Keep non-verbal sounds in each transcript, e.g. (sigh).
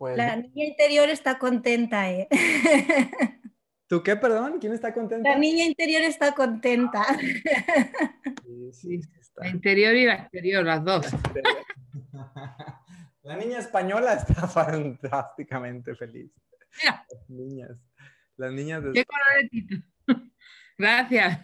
Pues la niña interior está contenta, ¿eh? (laughs) ¿Tú qué, perdón? ¿Quién está contenta? La niña interior está contenta. La interior y la exterior, las dos. La, (laughs) niña española está (laughs) fantásticamente feliz. Mira. Las niñas. Las niñas de... Qué Gracias.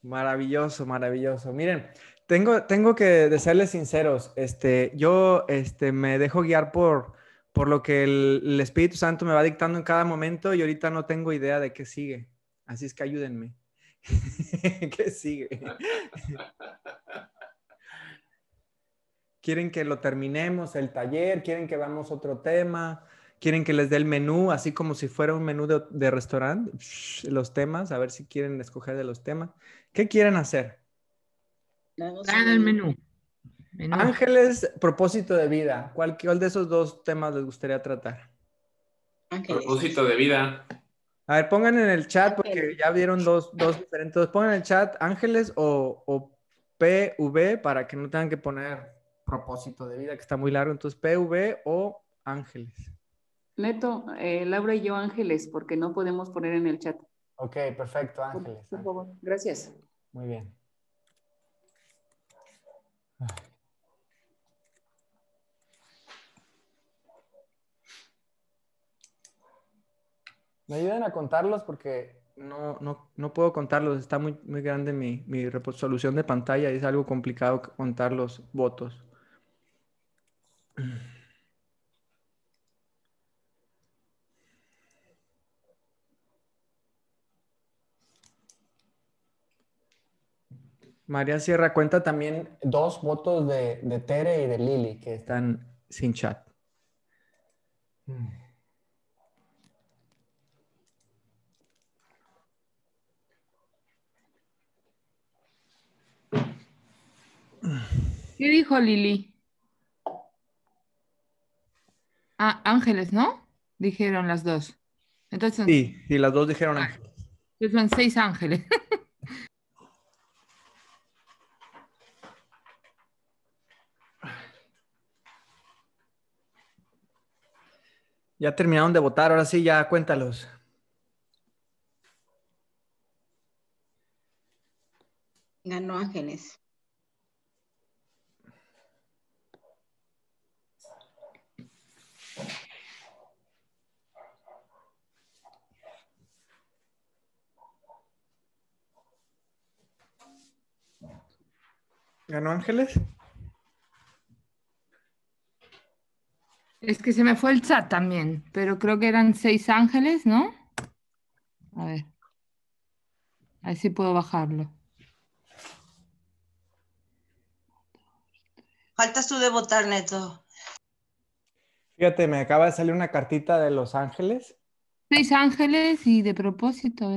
maravilloso, maravilloso. Miren, tengo, que de serles sinceros, este, yo este, me dejo guiar por, por lo que el, Espíritu Santo me va dictando en cada momento y ahorita no tengo idea de qué sigue. Así es que ayúdenme. (laughs) ¿Qué sigue? (laughs) ¿Quieren que lo terminemos el taller? ¿Quieren que veamos otro tema? ¿Quieren que les dé el menú, así como si fuera un menú de, de restaurante? Los temas, a ver si quieren escoger de los temas. ¿Qué quieren hacer? Ah, menú. Ángeles, propósito de vida. ¿Cuál, de esos dos temas les gustaría tratar? Propósito de vida. A ver, pongan en el chat, porque ya vieron dos, dos diferentes. Pongan en el chat ángeles o, PV para que no tengan que poner propósito de vida, que está muy largo. Entonces, PV o ángeles. Neto, eh, Laura y yo ángeles, porque no podemos poner en el chat. Ok, perfecto, ángeles. Por favor, gracias. Muy bien. Me ayuden a contarlos porque no, puedo contarlos. Está muy, muy grande mi, mi resolución de pantalla y es algo complicado contar los votos. María Sierra cuenta también dos votos de, de Tere y de Lili que están sin chat. ¿Qué dijo Lili? Ah, ángeles, ¿no? Dijeron las dos. Entonces, sí, y las dos dijeron ah. ángeles. Son seis ángeles. (laughs) Ya terminaron de votar, ahora sí, ya cuéntalos. Ganó Ángeles. ¿Ganó Ángeles? Es que se me fue el chat también, pero creo que eran seis ángeles, ¿no? A ver. A ver puedo bajarlo. Faltas tú de votar, Neto. Fíjate, me acaba de salir una cartita de Los Ángeles. Seis ángeles y de propósito.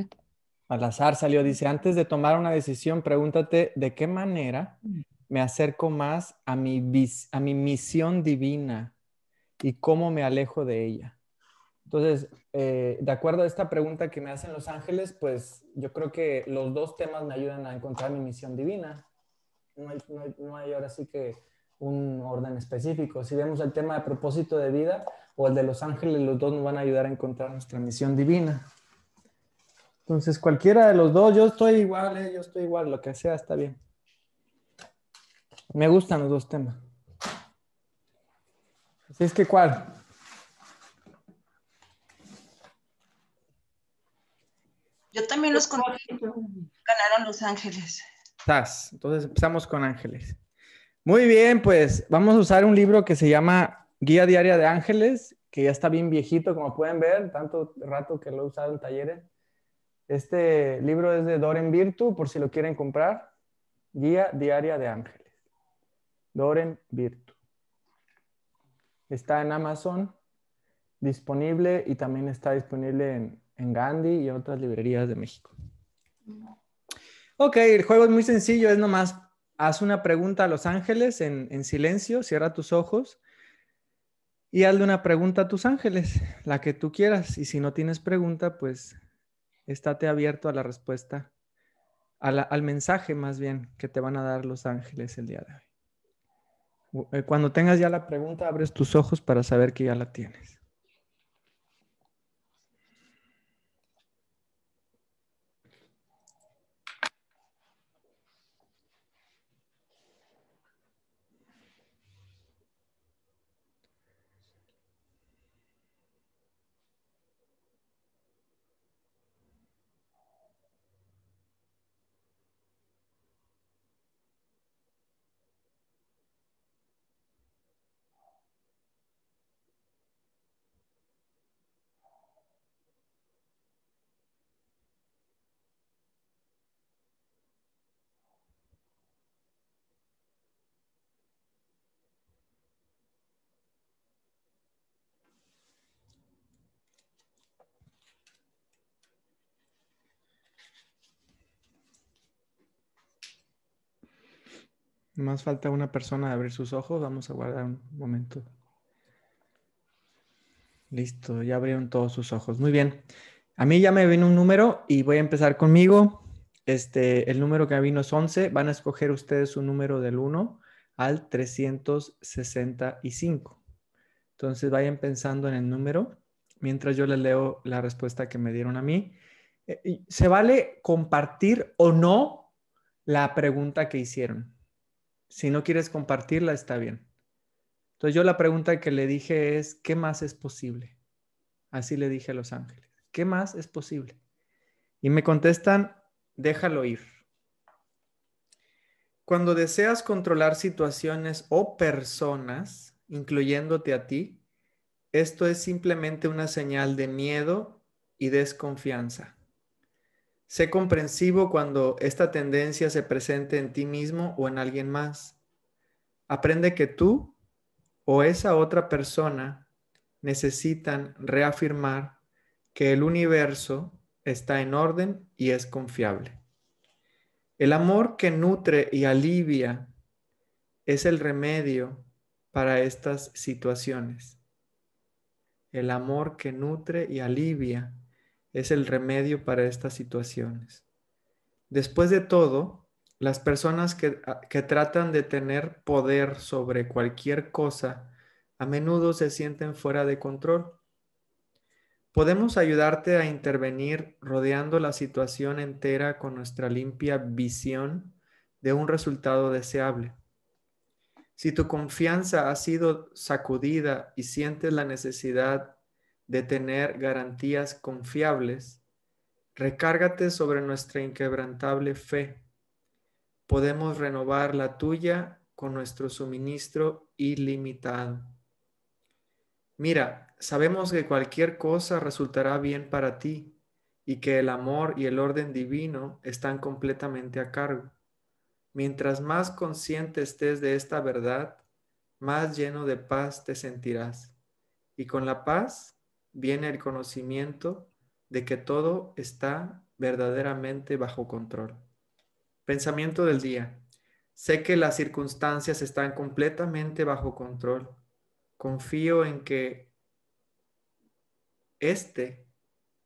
Al azar salió, dice, antes de tomar una decisión, pregúntate de qué manera me acerco más a mi, a mi misión divina y cómo me alejo de ella. Entonces, eh, de acuerdo a esta pregunta que me hacen los ángeles, pues yo creo que los dos temas me ayudan a encontrar mi misión divina. No hay, ahora sí que un orden específico. Si vemos el tema de propósito de vida o el de los ángeles, los dos nos van a ayudar a encontrar nuestra misión divina. Entonces, cualquiera de los dos, yo estoy igual, eh, yo estoy igual, lo que sea está bien. Me gustan los dos temas es que cuál. Yo también los conocí. Ganaron Los Ángeles. Entonces empezamos con Ángeles. Muy bien, pues vamos a usar un libro que se llama Guía Diaria de Ángeles, que ya está bien viejito, como pueden ver, tanto rato que lo he usado en talleres. Este libro es de Doren Virtu, por si lo quieren comprar. Guía Diaria de Ángeles. Doren Virtu. Está en Amazon disponible y también está disponible en, Gandhi y otras librerías de México. Ok, el juego es muy sencillo, es nomás haz una pregunta a Los Ángeles en, silencio, cierra tus ojos y hazle una pregunta a tus ángeles, la que tú quieras. Y si no tienes pregunta, pues estate abierto a la respuesta, al mensaje más bien que te van a dar los ángeles el día de hoy. Cuando tengas ya la pregunta, abres tus ojos para saber que ya la tienes. Más falta una persona de abrir sus ojos. Vamos a guardar un momento. Listo, ya abrieron todos sus ojos. Muy bien. A mí ya me vino un número y voy a empezar conmigo. Este, el número que me vino es 11. Van a escoger ustedes un número del 1 al 365. Entonces vayan pensando en el número mientras yo les leo la respuesta que me dieron a mí. Eh, ¿Se vale compartir o no la pregunta que hicieron? Si no quieres compartirla, está bien. Entonces yo la pregunta que le dije es, ¿qué más es posible? Así le dije a los ángeles, ¿qué más es posible? Y me contestan, déjalo ir. Cuando deseas controlar situaciones o personas, incluyéndote a ti, esto es simplemente una señal de miedo y desconfianza. Sé comprensivo cuando esta tendencia se presente en ti mismo o en alguien más. Aprende que tú o esa otra persona necesitan reafirmar que el universo está en orden y es confiable. El amor que nutre y alivia es el remedio para estas situaciones. El amor que nutre y alivia es el remedio para estas situaciones. Después de todo, las personas ah, que, tratan de tener poder sobre cualquier cosa a menudo se sienten fuera de control. Podemos ayudarte a intervenir rodeando la situación entera con nuestra limpia visión de un resultado deseable. Si tu confianza ha sido sacudida y sientes la necesidad de tener garantías confiables, recárgate sobre nuestra inquebrantable fe. Podemos renovar la tuya con nuestro suministro ilimitado. Mira, sabemos que cualquier cosa resultará bien para ti y que el amor y el orden divino están completamente a cargo. Mientras más consciente estés de esta verdad, más lleno de paz te sentirás. Y con la paz viene el conocimiento de que todo está verdaderamente bajo control. Pensamiento del día. Sé que las circunstancias están completamente bajo control. Confío en que este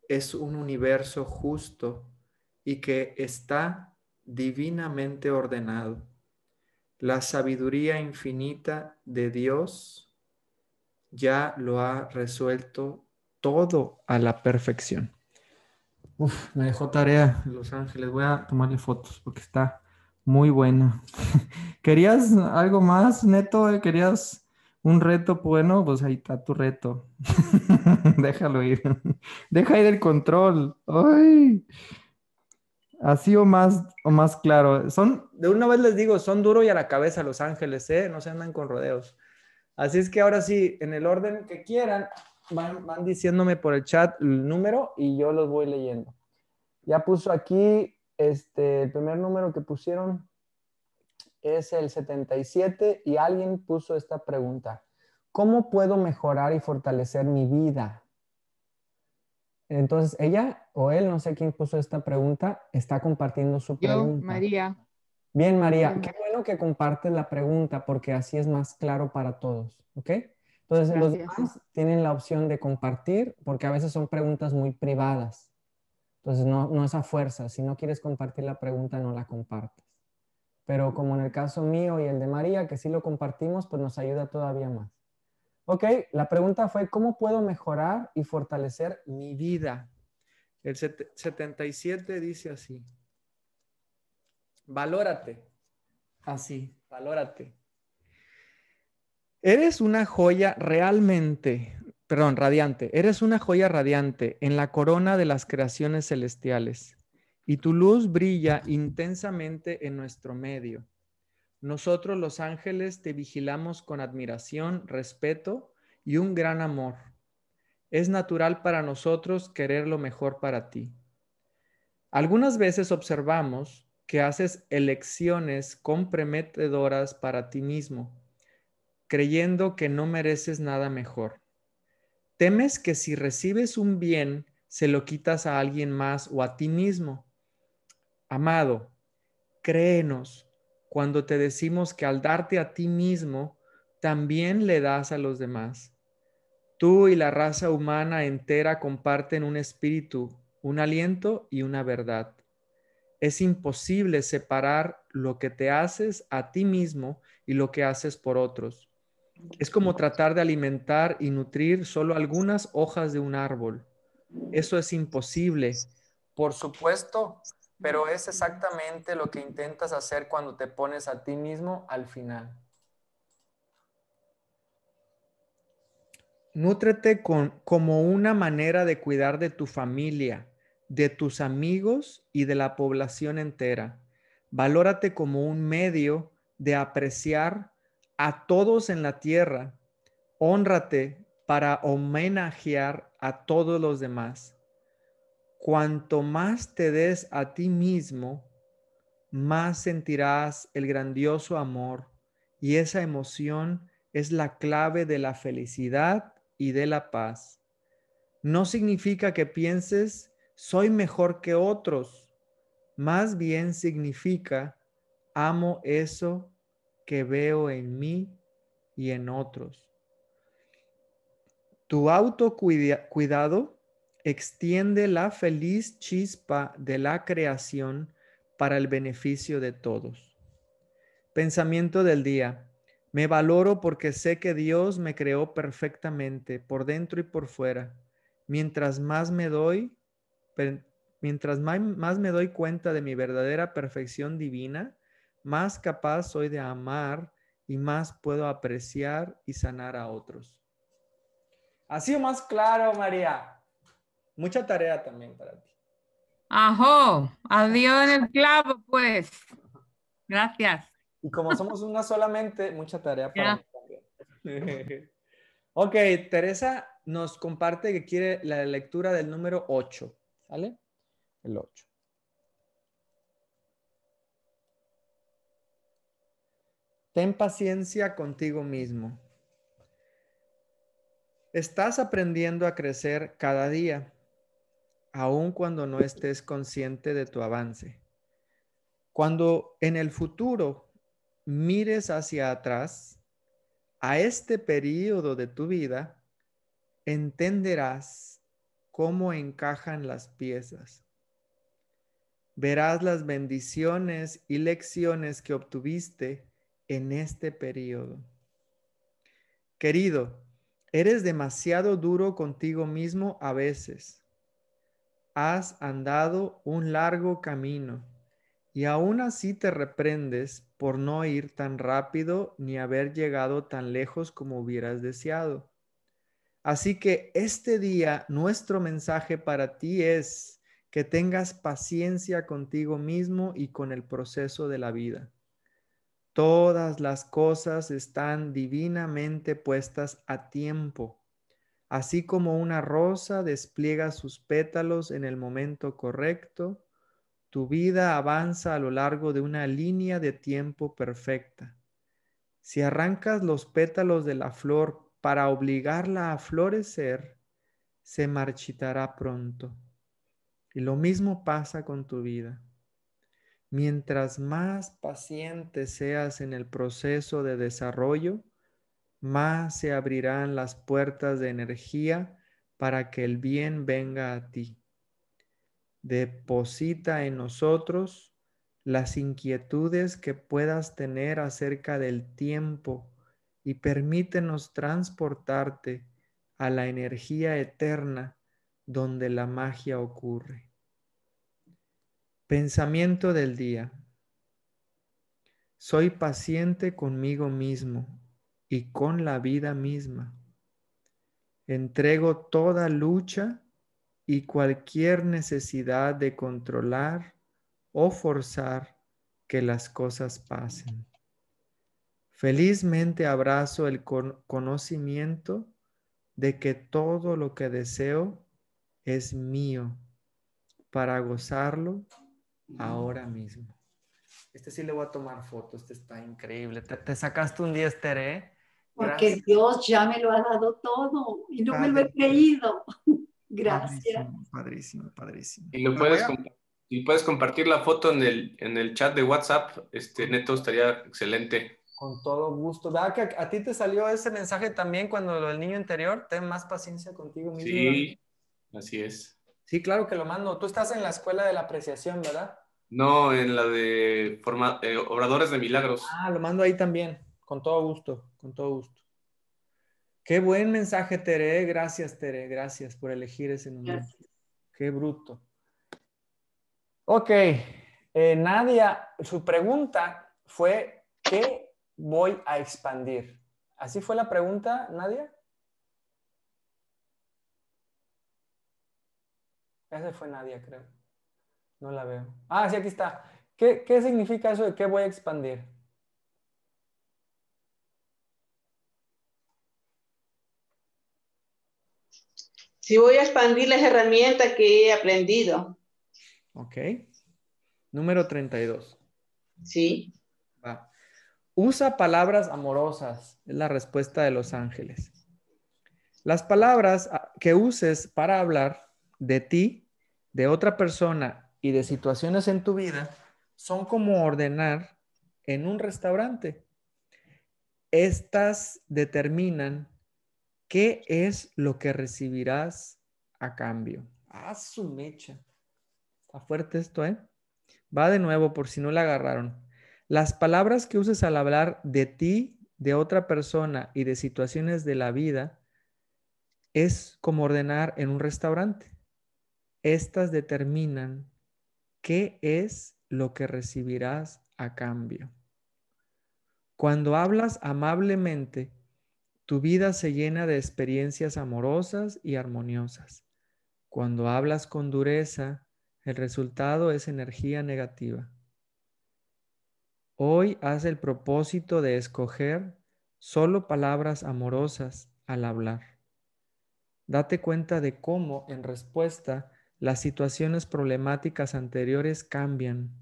es un universo justo y que está divinamente ordenado. La sabiduría infinita de Dios ya lo ha resuelto todo a la perfección. Uf, me dejó tarea Los Ángeles. Voy a tomarle fotos porque está muy bueno. (laughs) ¿Querías algo más, Neto? ¿Querías un reto bueno? Pues ahí está tu reto. (laughs) Déjalo ir. Deja ir el control. Así o más, o más claro. Son, de una vez les digo, son duro y a la cabeza Los Ángeles, ¿eh? No se andan con rodeos. Así es que ahora sí, en el orden que quieran, van, diciéndome por el chat el número y yo los voy leyendo. Ya puso aquí, este, el primer número que pusieron es el 77 y alguien puso esta pregunta. ¿Cómo puedo mejorar y fortalecer mi vida? Entonces, ella o él, no sé quién puso esta pregunta, está compartiendo su pregunta. Yo, María. Bien, María, qué bueno que compartes la pregunta porque así es más claro para todos, ¿ok? Entonces, los demás tienen la opción de compartir porque a veces son preguntas muy privadas. Entonces, no, no es a fuerza. Si no quieres compartir la pregunta, no la compartes. Pero como en el caso mío y el de María, que sí lo compartimos, pues nos ayuda todavía más. Ok, la pregunta fue, ¿cómo puedo mejorar y fortalecer mi vida? El 77 dice así, valórate, así, valórate. Eres una joya realmente, perdón, radiante. Eres una joya radiante en la corona de las creaciones celestiales y tu luz brilla intensamente en nuestro medio. Nosotros los ángeles te vigilamos con admiración, respeto y un gran amor. Es natural para nosotros querer lo mejor para ti. Algunas veces observamos que haces elecciones comprometedoras para ti mismo creyendo que no mereces nada mejor. Temes que si recibes un bien, se lo quitas a alguien más o a ti mismo. Amado, créenos cuando te decimos que al darte a ti mismo, también le das a los demás. Tú y la raza humana entera comparten un espíritu, un aliento y una verdad. Es imposible separar lo que te haces a ti mismo y lo que haces por otros es como tratar de alimentar y nutrir solo algunas hojas de un árbol. Eso es imposible. Por supuesto, pero es exactamente lo que intentas hacer cuando te pones a ti mismo al final. Nútrete como una manera de cuidar de tu familia, de tus amigos y de la población entera. Valórate como un medio de apreciar a todos en la tierra, honrate para homenajear a todos los demás. Cuanto más te des a ti mismo, más sentirás el grandioso amor y esa emoción es la clave de la felicidad y de la paz. No significa que pienses soy mejor que otros, más bien significa amo eso que veo en mí y en otros. Tu autocuidado extiende la feliz chispa de la creación para el beneficio de todos. Pensamiento del día. Me valoro porque sé que Dios me creó perfectamente por dentro y por fuera. Mientras más me doy, mientras más, me doy cuenta de mi verdadera perfección divina, más capaz soy de amar y más puedo apreciar y sanar a otros. ¿Ha sido más claro, María. Mucha tarea también para ti. Ajo, adiós en el clavo, pues. Gracias. Y como somos una solamente, mucha tarea para mí (laughs) ok, Teresa nos comparte que quiere la lectura del número 8. Sale El 8. Ten paciencia contigo mismo. Estás aprendiendo a crecer cada día, aun cuando no estés consciente de tu avance. Cuando en el futuro mires hacia atrás, a este periodo de tu vida, entenderás cómo encajan las piezas. Verás las bendiciones y lecciones que obtuviste en este periodo. Querido, eres demasiado duro contigo mismo a veces. Has andado un largo camino y aún así te reprendes por no ir tan rápido ni haber llegado tan lejos como hubieras deseado. Así que este día nuestro mensaje para ti es que tengas paciencia contigo mismo y con el proceso de la vida. Todas las cosas están divinamente puestas a tiempo, así como una rosa despliega sus pétalos en el momento correcto, tu vida avanza a lo largo de una línea de tiempo perfecta. Si arrancas los pétalos de la flor para obligarla a florecer, se marchitará pronto. Y lo mismo pasa con tu vida mientras más paciente seas en el proceso de desarrollo, más se abrirán las puertas de energía para que el bien venga a ti. Deposita en nosotros las inquietudes que puedas tener acerca del tiempo y permítenos transportarte a la energía eterna donde la magia ocurre. Pensamiento del día. Soy paciente conmigo mismo y con la vida misma. Entrego toda lucha y cualquier necesidad de controlar o forzar que las cosas pasen. Felizmente abrazo el conocimiento de que todo lo que deseo es mío para gozarlo ahora mismo. Este sí le voy a tomar foto, este está increíble. Te, sacaste un 10, Tere. ¿eh? Porque Dios ya me lo ha dado todo y no me lo he creído. (laughs) Gracias. Padrísimo, padrísimo. Y puedes, y puedes compartir la foto en el, en el chat de WhatsApp, este Neto, estaría excelente. Con todo gusto. que a, ti te salió ese mensaje también cuando el del niño interior? Ten más paciencia contigo mismo. Sí, así es. Sí, claro que lo mando. Tú estás en la escuela de la apreciación, ¿verdad? No, en la de forma, eh, Obradores de Milagros. Ah, lo mando ahí también, con todo gusto, con todo gusto. Qué buen mensaje, Tere. Eh. Gracias, Tere. Gracias por elegir ese nombre. Qué bruto. Ok. Eh, Nadia, su pregunta fue, ¿qué voy a expandir? ¿Así fue la pregunta, Nadia? Ese fue Nadia, creo. No la veo. Ah, sí, aquí está. ¿Qué, significa eso de qué voy a expandir? Si voy a expandir las herramientas que he aprendido. Ok. Número 32. Sí. Usa palabras amorosas, es la respuesta de los ángeles. Las palabras que uses para hablar de ti, de otra persona y de situaciones en tu vida son como ordenar en un restaurante. Estas determinan qué es lo que recibirás a cambio. Ah, su mecha. Está fuerte esto, ¿eh? Va de nuevo por si no la agarraron. Las palabras que uses al hablar de ti, de otra persona y de situaciones de la vida es como ordenar en un restaurante. Estas determinan ¿Qué es lo que recibirás a cambio? Cuando hablas amablemente, tu vida se llena de experiencias amorosas y armoniosas. Cuando hablas con dureza, el resultado es energía negativa. Hoy haz el propósito de escoger solo palabras amorosas al hablar. Date cuenta de cómo, en respuesta, las situaciones problemáticas anteriores cambian.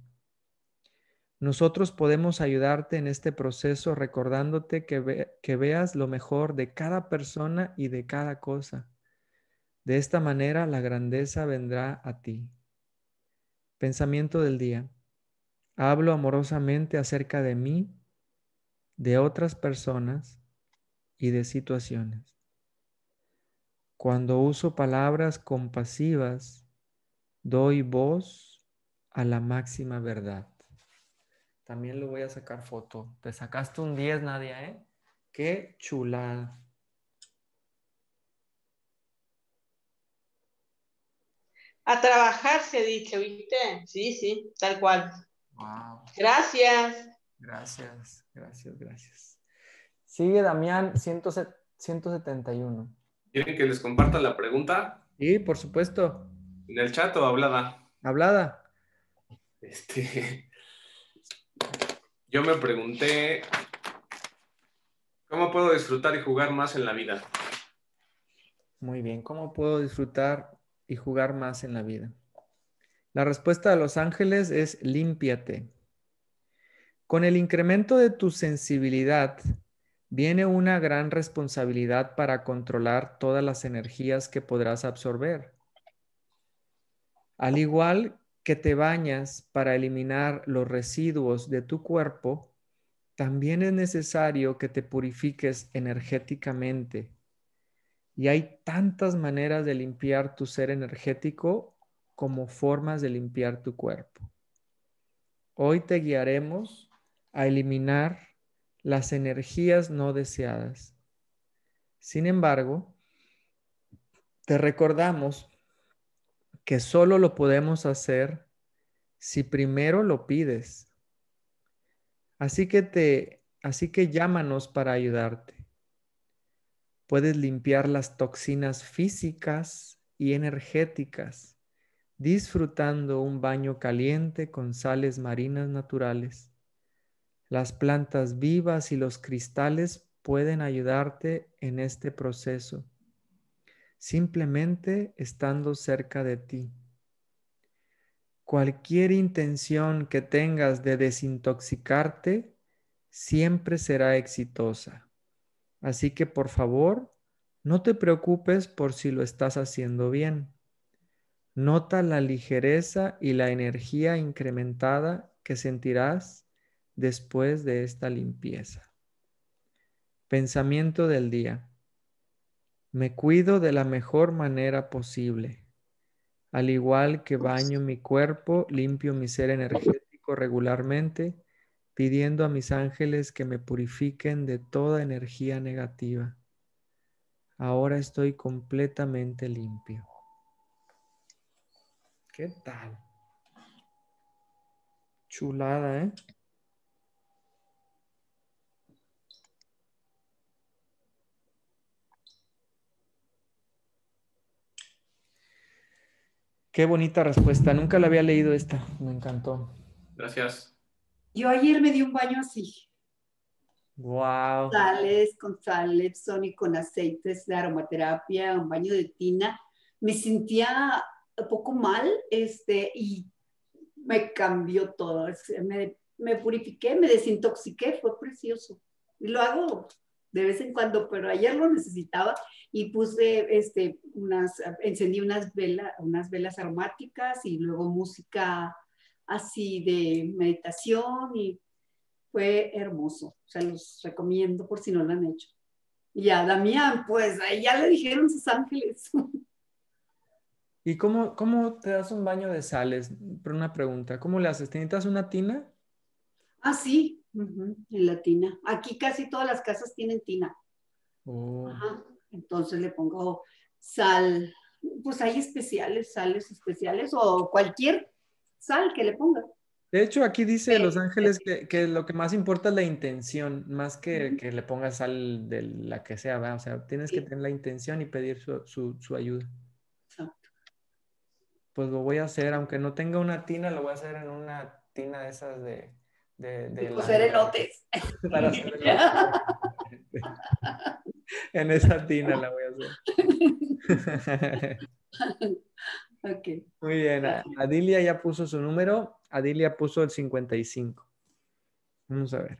Nosotros podemos ayudarte en este proceso recordándote que, veas lo mejor de cada persona y de cada cosa. De esta manera la grandeza vendrá a ti. Pensamiento del día. Hablo amorosamente acerca de mí, de otras personas y de situaciones. Cuando uso palabras compasivas, doy voz a la máxima verdad. También le voy a sacar foto. Te sacaste un 10, Nadia, ¿eh? Qué chulada. A trabajar se dice, ¿viste? Sí, sí, tal cual. Gracias. Gracias, gracias, gracias. Sigue Damián 171. ¿Quieren que les comparta la pregunta? Sí, por supuesto. ¿En el chat o hablada? Hablada. Este, (laughs) yo me pregunté. ¿Cómo puedo disfrutar y jugar más en la vida? Muy bien, ¿cómo puedo disfrutar y jugar más en la vida? La respuesta de los ángeles es límpiate. Con el incremento de tu sensibilidad viene una gran responsabilidad para controlar todas las energías que podrás absorber. Al igual que te bañas para eliminar los residuos de tu cuerpo, también es necesario que te purifiques energéticamente. Y hay tantas maneras de limpiar tu ser energético como formas de limpiar tu cuerpo. Hoy te guiaremos a eliminar las energías no deseadas. Sin embargo, te recordamos que solo lo podemos hacer si primero lo pides. Así que te, así que llámanos para ayudarte. Puedes limpiar las toxinas físicas y energéticas disfrutando un baño caliente con sales marinas naturales. Las plantas vivas y los cristales pueden ayudarte en este proceso simplemente estando cerca de ti. Cualquier intención que tengas de desintoxicarte siempre será exitosa. Así que por favor, no te preocupes por si lo estás haciendo bien. Nota la ligereza y la energía incrementada que sentirás después de esta limpieza. Pensamiento del día. Me cuido de la mejor manera posible. Al igual que baño mi cuerpo, limpio mi ser energético regularmente, pidiendo a mis ángeles que me purifiquen de toda energía negativa. Ahora estoy completamente limpio. ¿Qué tal? Chulada, ¿eh? Qué bonita respuesta. Nunca la había leído esta. Me encantó. Gracias. Yo ayer me di un baño así. Wow. Sales con sal y con aceites de aromaterapia, un baño de tina. Me sentía un poco mal, este, y me cambió todo. Me, me purifiqué, me desintoxiqué, fue precioso. Y lo hago de vez en cuando, pero ayer lo necesitaba y puse este, unas, encendí unas, velas unas velas aromáticas y luego música así de meditación y fue hermoso. Se los recomiendo por si no lo han hecho. Y a Damián, pues ahí ya le dijeron sus ángeles. (laughs) ¿Y cómo, cómo te das un baño de sales? Por una pregunta, ¿cómo le haces? ¿Tienes una tina? Ah, sí, en la tina. Aquí casi todas las casas tienen tina. Oh. Ajá. Entonces le pongo sal, pues hay especiales, sales especiales o cualquier sal que le ponga. De hecho, aquí dice Los Ángeles que, lo que más importa es la intención, más que que le pongas sal de la que sea, O sea, tienes que tener la intención y pedir su, su, ayuda. Exacto. Pues lo voy a hacer, aunque no tenga una tina, lo voy a hacer en una tina de esas de... de, de, elotes. (laughs) Para hacer elotes. (laughs) en esa tina la voy a hacer. (laughs) ok Muy bien. Ah. Adilia ya puso su número. Adilia puso el 55. Vamos a ver.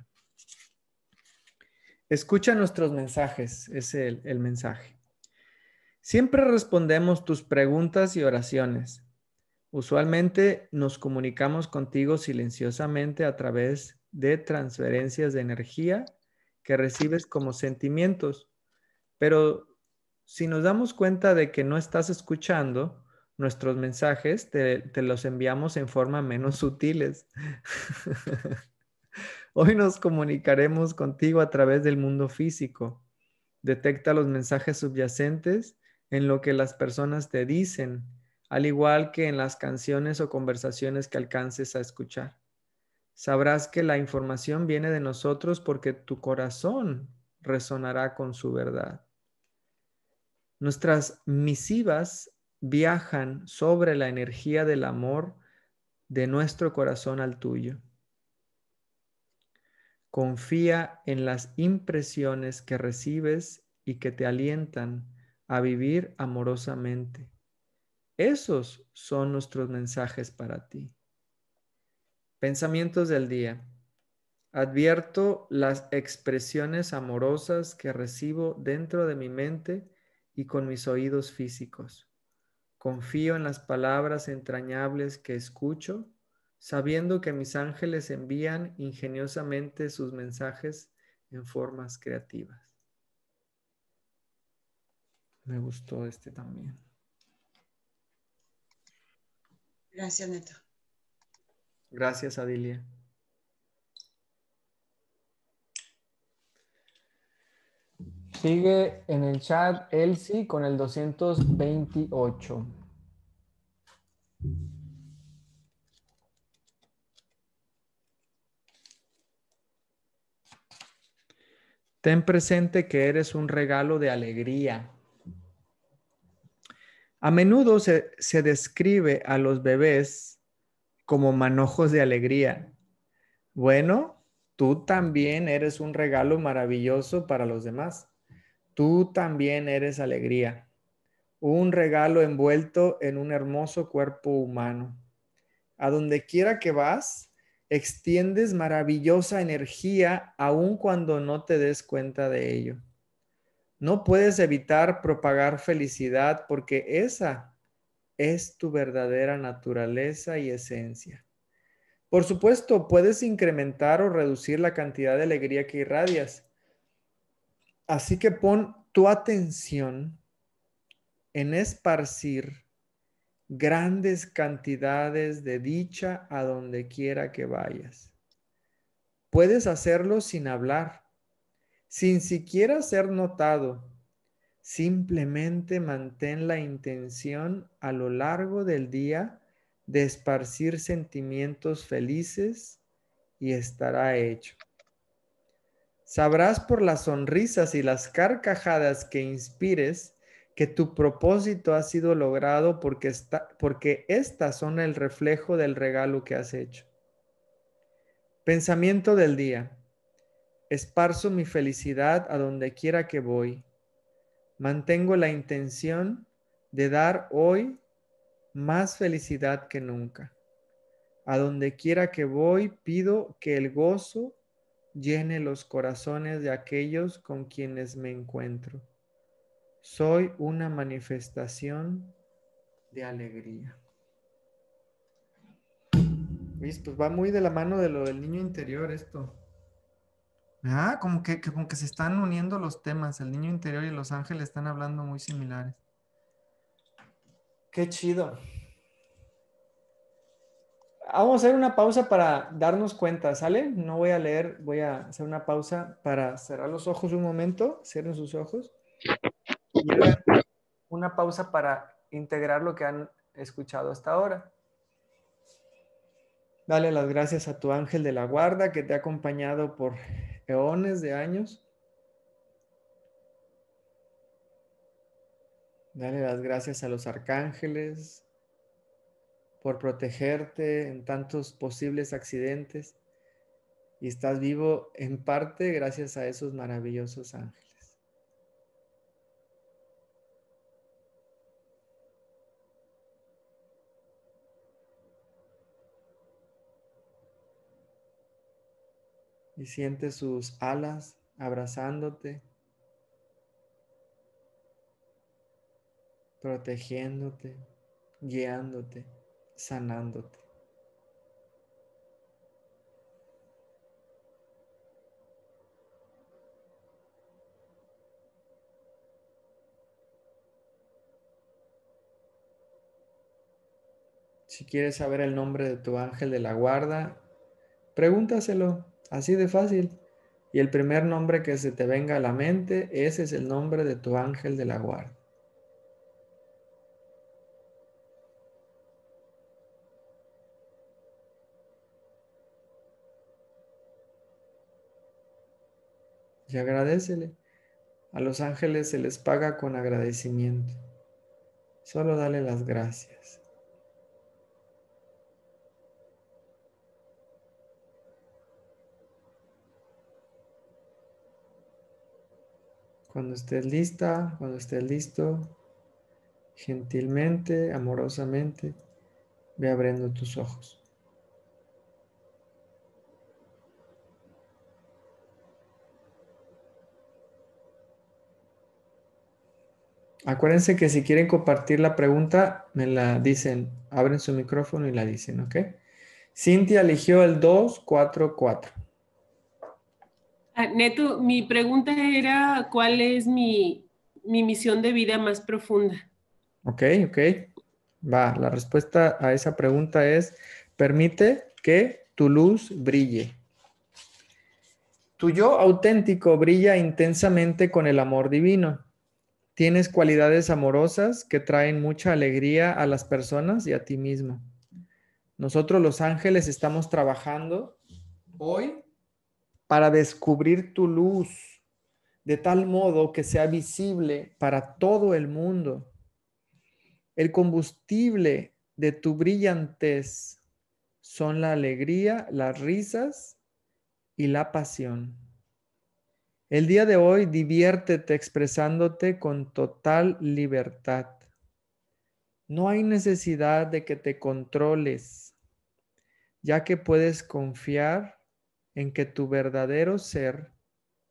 Escucha nuestros mensajes, es el, el mensaje. Siempre respondemos tus preguntas y oraciones. Usualmente nos comunicamos contigo silenciosamente a través de transferencias de energía que recibes como sentimientos pero si nos damos cuenta de que no estás escuchando, nuestros mensajes te, los enviamos en forma menos sutiles. (laughs) Hoy nos comunicaremos contigo a través del mundo físico. Detecta los mensajes subyacentes en lo que las personas te dicen, al igual que en las canciones o conversaciones que alcances a escuchar. Sabrás que la información viene de nosotros porque tu corazón resonará con su verdad. Nuestras misivas viajan sobre la energía del amor de nuestro corazón al tuyo. Confía en las impresiones que recibes y que te alientan a vivir amorosamente. Esos son nuestros mensajes para ti. Pensamientos del día. Advierto las expresiones amorosas que recibo dentro de mi mente y con mis oídos físicos. Confío en las palabras entrañables que escucho, sabiendo que mis ángeles envían ingeniosamente sus mensajes en formas creativas. Me gustó este también. Gracias, Neto. Gracias, Adilia. Sigue en el chat Elsie con el 228. Ten presente que eres un regalo de alegría. A menudo se, se, describe a los bebés como manojos de alegría. Bueno, tú también eres un regalo maravilloso para los demás. Tú también eres alegría, un regalo envuelto en un hermoso cuerpo humano. A donde quiera que vas, extiendes maravillosa energía aun cuando no te des cuenta de ello. No puedes evitar propagar felicidad porque esa es tu verdadera naturaleza y esencia. Por supuesto, puedes incrementar o reducir la cantidad de alegría que irradias Así que pon tu atención en esparcir grandes cantidades de dicha a donde quiera que vayas. Puedes hacerlo sin hablar, sin siquiera ser notado. Simplemente mantén la intención a lo largo del día de esparcir sentimientos felices y estará hecho. Sabrás por las sonrisas y las carcajadas que inspires que tu propósito ha sido logrado porque, está, porque estas son el reflejo del regalo que has hecho. Pensamiento del día. Esparzo mi felicidad a donde quiera que voy. Mantengo la intención de dar hoy más felicidad que nunca. A donde quiera que voy, pido que el gozo llene los corazones de aquellos con quienes me encuentro. Soy una manifestación de alegría. y Pues va muy de la mano de lo del niño interior esto. Ah, como que, como que se están uniendo los temas. El niño interior y los ángeles están hablando muy similares. Qué chido vamos a hacer una pausa para darnos cuenta, ¿sale? No voy a leer, voy a hacer una pausa para cerrar los ojos un momento, cierren sus ojos. una pausa para integrar lo que han escuchado hasta ahora. Dale las gracias a tu ángel de la guarda que te ha acompañado por eones de años. Dale las gracias a los arcángeles, por protegerte en tantos posibles accidentes y estás vivo en parte gracias a esos maravillosos ángeles. Y sientes sus alas abrazándote, protegiéndote, guiándote sanándote. Si quieres saber el nombre de tu ángel de la guarda, pregúntaselo, así de fácil. Y el primer nombre que se te venga a la mente, ese es el nombre de tu ángel de la guarda. y agradecele. A los ángeles se les paga con agradecimiento. Solo dale las gracias. Cuando estés lista, cuando estés listo, gentilmente, amorosamente, ve abriendo tus ojos. Acuérdense que si quieren compartir la pregunta, me la dicen, abren su micrófono y la dicen, ¿ok? Cintia eligió el 244. Ah, Neto, mi pregunta era, ¿cuál es mi, mi misión de vida más profunda? Ok, ok. Va, la respuesta a esa pregunta es, permite que tu luz brille. Tu yo auténtico brilla intensamente con el amor divino Tienes cualidades amorosas que traen mucha alegría a las personas y a ti mismo. Nosotros los ángeles estamos trabajando hoy para descubrir tu luz de tal modo que sea visible para todo el mundo. El combustible de tu brillantez son la alegría, las risas y la pasión. El día de hoy diviértete expresándote con total libertad. No hay necesidad de que te controles, ya que puedes confiar en que tu verdadero ser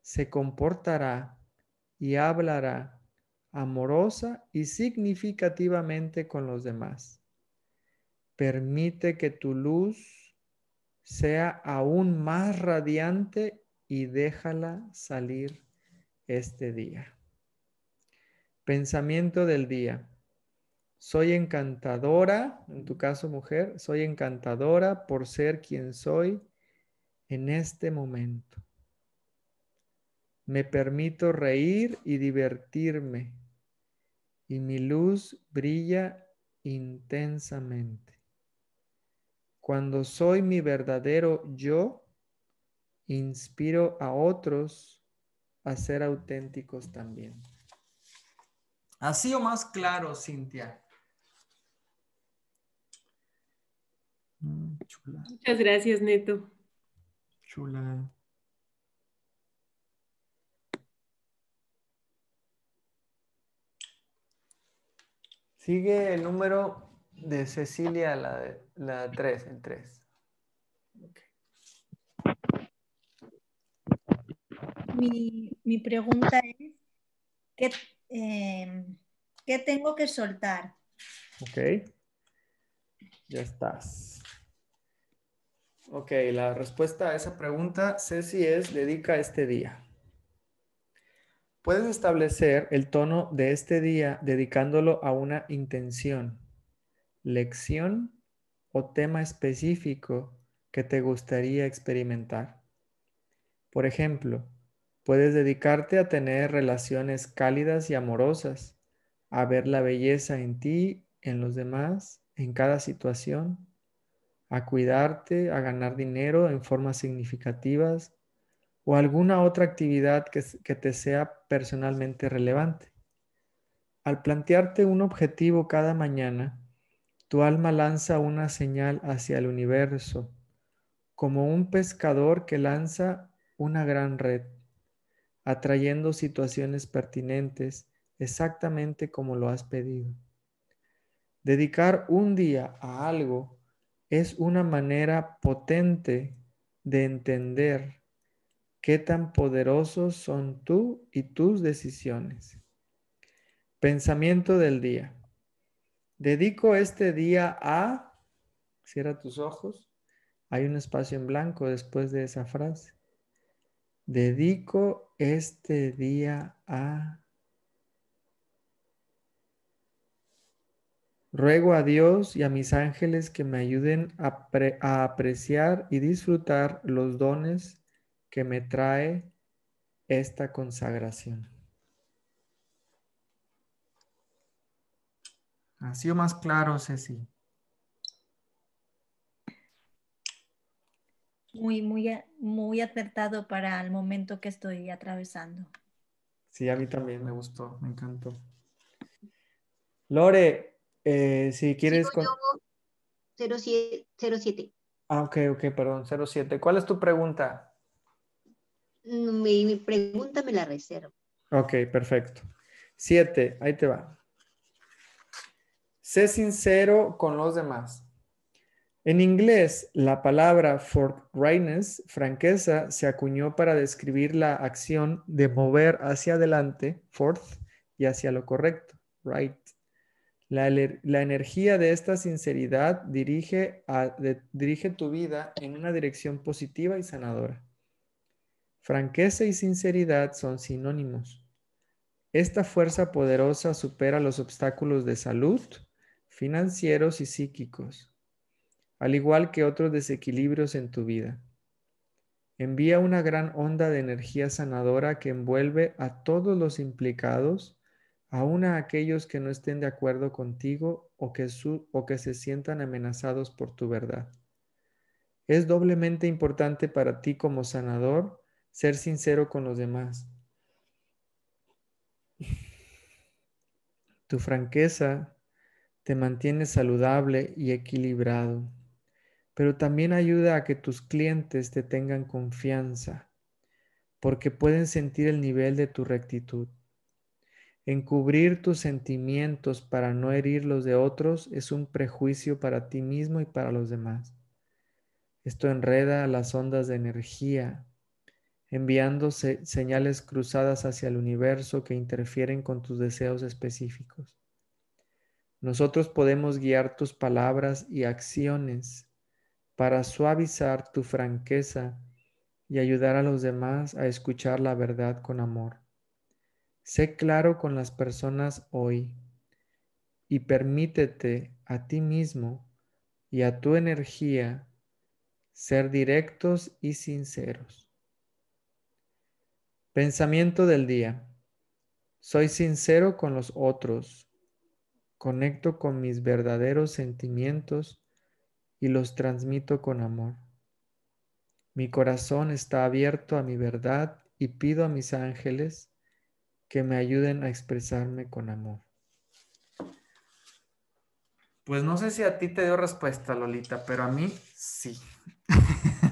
se comportará y hablará amorosa y significativamente con los demás. Permite que tu luz sea aún más radiante y déjala salir este día. Pensamiento del día. Soy encantadora, en tu caso mujer, soy encantadora por ser quien soy en este momento. Me permito reír y divertirme y mi luz brilla intensamente. Cuando soy mi verdadero yo, inspiro a otros a ser auténticos también. Así o más claro, Cintia. Mm, Muchas gracias, Neto. Chula. Sigue el número de Cecilia, la, la 3, en 3. mi, pregunta es, ¿qué, em, ¿qué tengo que soltar? Ok, ya estás. Ok, la respuesta a esa pregunta, Ceci, es dedica este día. Puedes establecer el tono de este día dedicándolo a una intención, lección o tema específico que te gustaría experimentar. Por ejemplo, Puedes dedicarte a tener relaciones cálidas y amorosas, a ver la belleza en ti, en los demás, en cada situación, a cuidarte, a ganar dinero en formas significativas o alguna otra actividad que, te sea personalmente relevante. Al plantearte un objetivo cada mañana, tu alma lanza una señal hacia el universo, como un pescador que lanza una gran red atrayendo situaciones pertinentes exactamente como lo has pedido. Dedicar un día a algo es una manera potente de entender qué tan poderosos son tú y tus decisiones. Pensamiento del día. Dedico este día a... Cierra tus ojos. Hay un espacio en blanco después de esa frase. Dedico este día a... Ruego a Dios y a mis ángeles que me ayuden a, apreciar y disfrutar los dones que me trae esta consagración. Ha sido más claro, Ceci. muy, muy, eh, muy acertado para el momento que estoy atravesando. Sí, a mí también me gustó, me encantó. Lore, eh, si quieres... 07, 07. Ah, ok, ok, perdón, 07. ¿Cuál es tu pregunta? Mm, mi, mi pregunta me la reservo. Ok, perfecto. Siete, ahí te va. Sé sincero con los demás. En inglés, la palabra forthrightness, franqueza, se acuñó para describir la acción de mover hacia adelante, forth, y hacia lo correcto, right. La, energía de esta sinceridad dirige tu vida en una dirección positiva y sanadora. Franqueza y sinceridad son sinónimos. Esta fuerza poderosa supera los obstáculos de salud, financieros y psíquicos al igual que otros desequilibrios en tu vida. Envía una gran onda de energía sanadora que envuelve a todos los implicados, aun a aquellos que no estén de acuerdo contigo o que, o que se sientan amenazados por tu verdad. Es doblemente importante para ti como sanador ser sincero con los demás. Tu franqueza te mantiene saludable y equilibrado pero también ayuda a que tus clientes te tengan confianza, porque pueden sentir el nivel de tu rectitud. Encubrir tus sentimientos para no herir los de otros es un prejuicio para ti mismo y para los demás. Esto enreda las ondas de energía, enviando señales cruzadas hacia el universo que interfieren con tus deseos específicos. Nosotros podemos guiar tus palabras y acciones para suavizar tu franqueza y ayudar a los demás a escuchar la verdad con amor. Sé claro con las personas hoy y permítete a ti mismo y a tu energía ser directos y sinceros. Pensamiento del día. Soy sincero con los otros. Conecto con mis verdaderos sentimientos y los transmito con amor. Mi corazón está abierto a mi verdad y pido a mis ángeles que me ayuden a expresarme con amor. Pues no sé si a ti te dio respuesta, Lolita, pero a mí sí.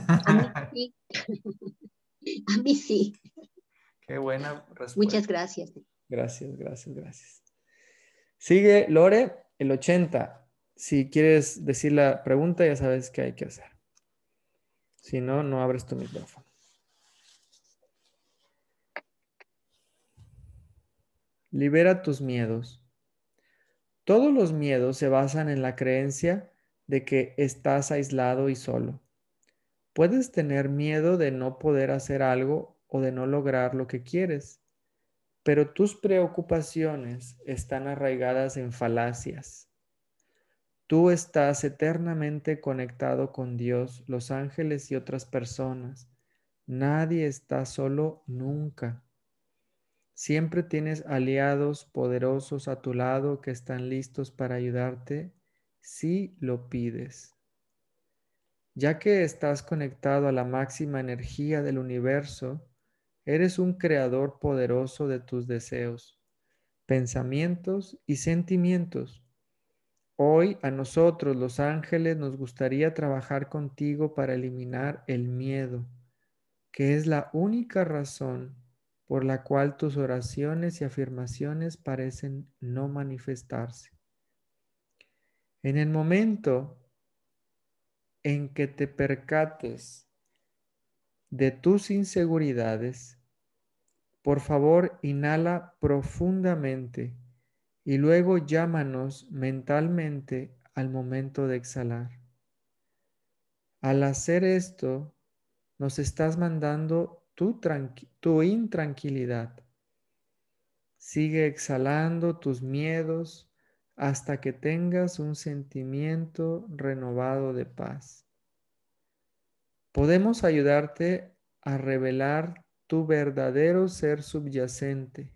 A mí (laughs) sí. A mí sí. Qué buena respuesta. Muchas gracias. Gracias, gracias, gracias. Sigue Lore, el 80 si quieres decir la pregunta, ya sabes qué hay que hacer. Si no, no abres tu micrófono. Libera tus miedos. Todos los miedos se basan en la creencia de que estás aislado y solo. Puedes tener miedo de no poder hacer algo o de no lograr lo que quieres, pero tus preocupaciones están arraigadas en falacias Tú estás eternamente conectado con Dios, los ángeles y otras personas. Nadie está solo nunca. Siempre tienes aliados poderosos a tu lado que están listos para ayudarte si lo pides. Ya que estás conectado a la máxima energía del universo, eres un creador poderoso de tus deseos, pensamientos y sentimientos. Hoy a nosotros los ángeles nos gustaría trabajar contigo para eliminar el miedo, que es la única razón por la cual tus oraciones y afirmaciones parecen no manifestarse. En el momento en que te percates de tus inseguridades, por favor inhala profundamente y luego llámanos mentalmente al momento de exhalar. Al hacer esto, nos estás mandando tu, intranquilidad. Sigue exhalando tus miedos hasta que tengas un sentimiento renovado de paz. Podemos ayudarte a revelar tu verdadero ser subyacente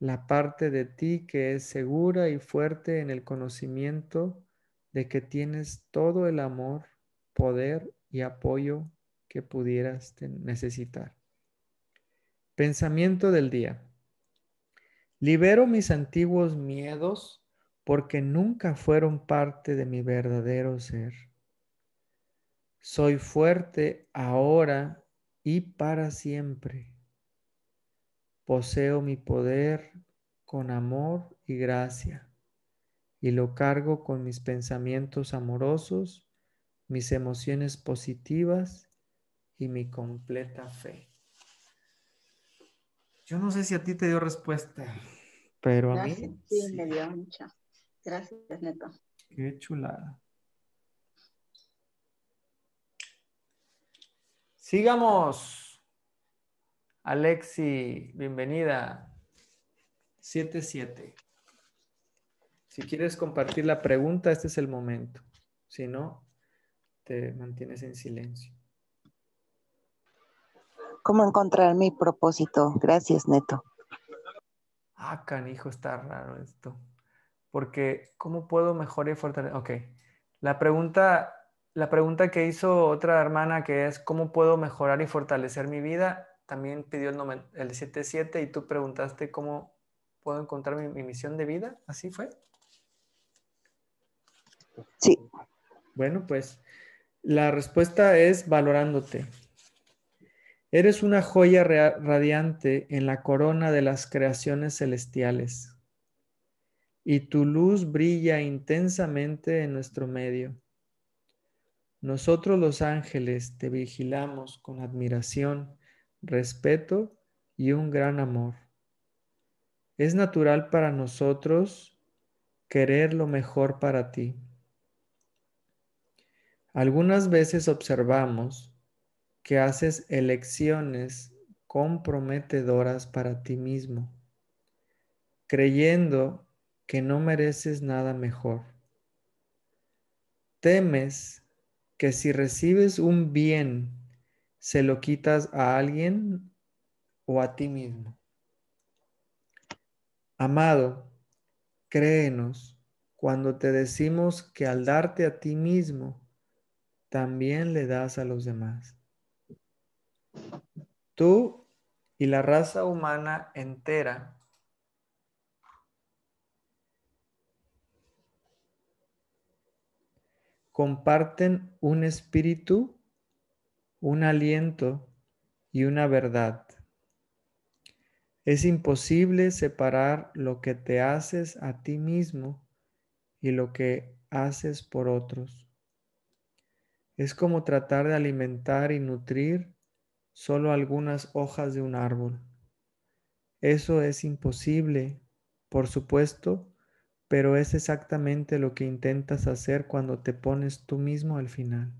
la parte de ti que es segura y fuerte en el conocimiento de que tienes todo el amor, poder y apoyo que pudieras necesitar. Pensamiento del día. Libero mis antiguos miedos porque nunca fueron parte de mi verdadero ser. Soy fuerte ahora y para siempre. Poseo mi poder con amor y gracia y lo cargo con mis pensamientos amorosos, mis emociones positivas y mi completa fe. Yo no sé si a ti te dio respuesta, pero a mí. Sí, sí, me dio mucha. Gracias, Neto. Qué chulada. Sigamos. Alexi, bienvenida. 77. Si quieres compartir la pregunta, este es el momento. Si no, te mantienes en silencio. ¿Cómo encontrar mi propósito? Gracias, Neto. Ah, canijo, está raro esto. Porque, ¿cómo puedo mejorar y fortalecer? Ok. La pregunta, la pregunta que hizo otra hermana que es, ¿cómo puedo mejorar y fortalecer mi vida? también pidió el, 77 y tú preguntaste cómo puedo encontrar mi misión de vida. ¿Así fue? Sí. Bueno, pues la respuesta es valorándote. Eres una joya radiante en la corona de las creaciones celestiales y tu luz brilla intensamente en nuestro medio. Nosotros los ángeles te vigilamos con admiración respeto y un gran amor. Es natural para nosotros querer lo mejor para ti. Algunas veces observamos que haces elecciones comprometedoras para ti mismo, creyendo que no mereces nada mejor. Temes que si recibes un bien se lo quitas a alguien o a ti mismo. Amado, créenos cuando te decimos que al darte a ti mismo, también le das a los demás. Tú y la raza humana entera comparten un espíritu un aliento y una verdad. Es imposible separar lo que te haces a ti mismo y lo que haces por otros. Es como tratar de alimentar y nutrir solo algunas hojas de un árbol. Eso es imposible, por supuesto, pero es exactamente lo que intentas hacer cuando te pones tú mismo al final.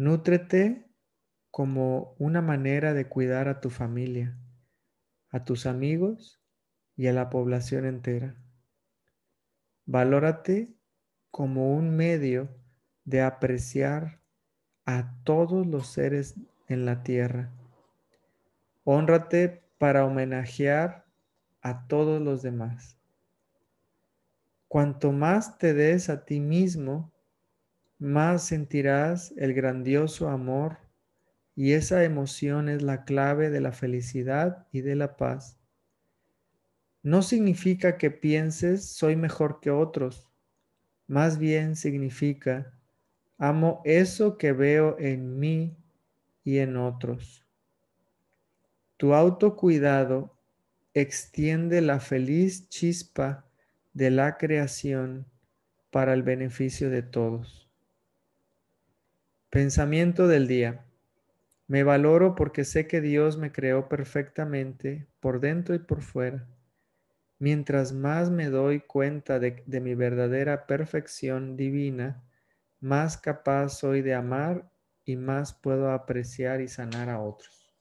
Nútrete como una manera de cuidar a tu familia, a tus amigos y a la población entera. Valórate como un medio de apreciar a todos los seres en la tierra. Hónrate para homenajear a todos los demás. Cuanto más te des a ti mismo, más sentirás el grandioso amor y esa emoción es la clave de la felicidad y de la paz. No significa que pienses soy mejor que otros, más bien significa amo eso que veo en mí y en otros. Tu autocuidado extiende la feliz chispa de la creación para el beneficio de todos. Pensamiento del día. Me valoro porque sé que Dios me creó perfectamente por dentro y por fuera. Mientras más me doy cuenta de, mi verdadera perfección divina, más capaz soy de amar y más puedo apreciar y sanar a otros.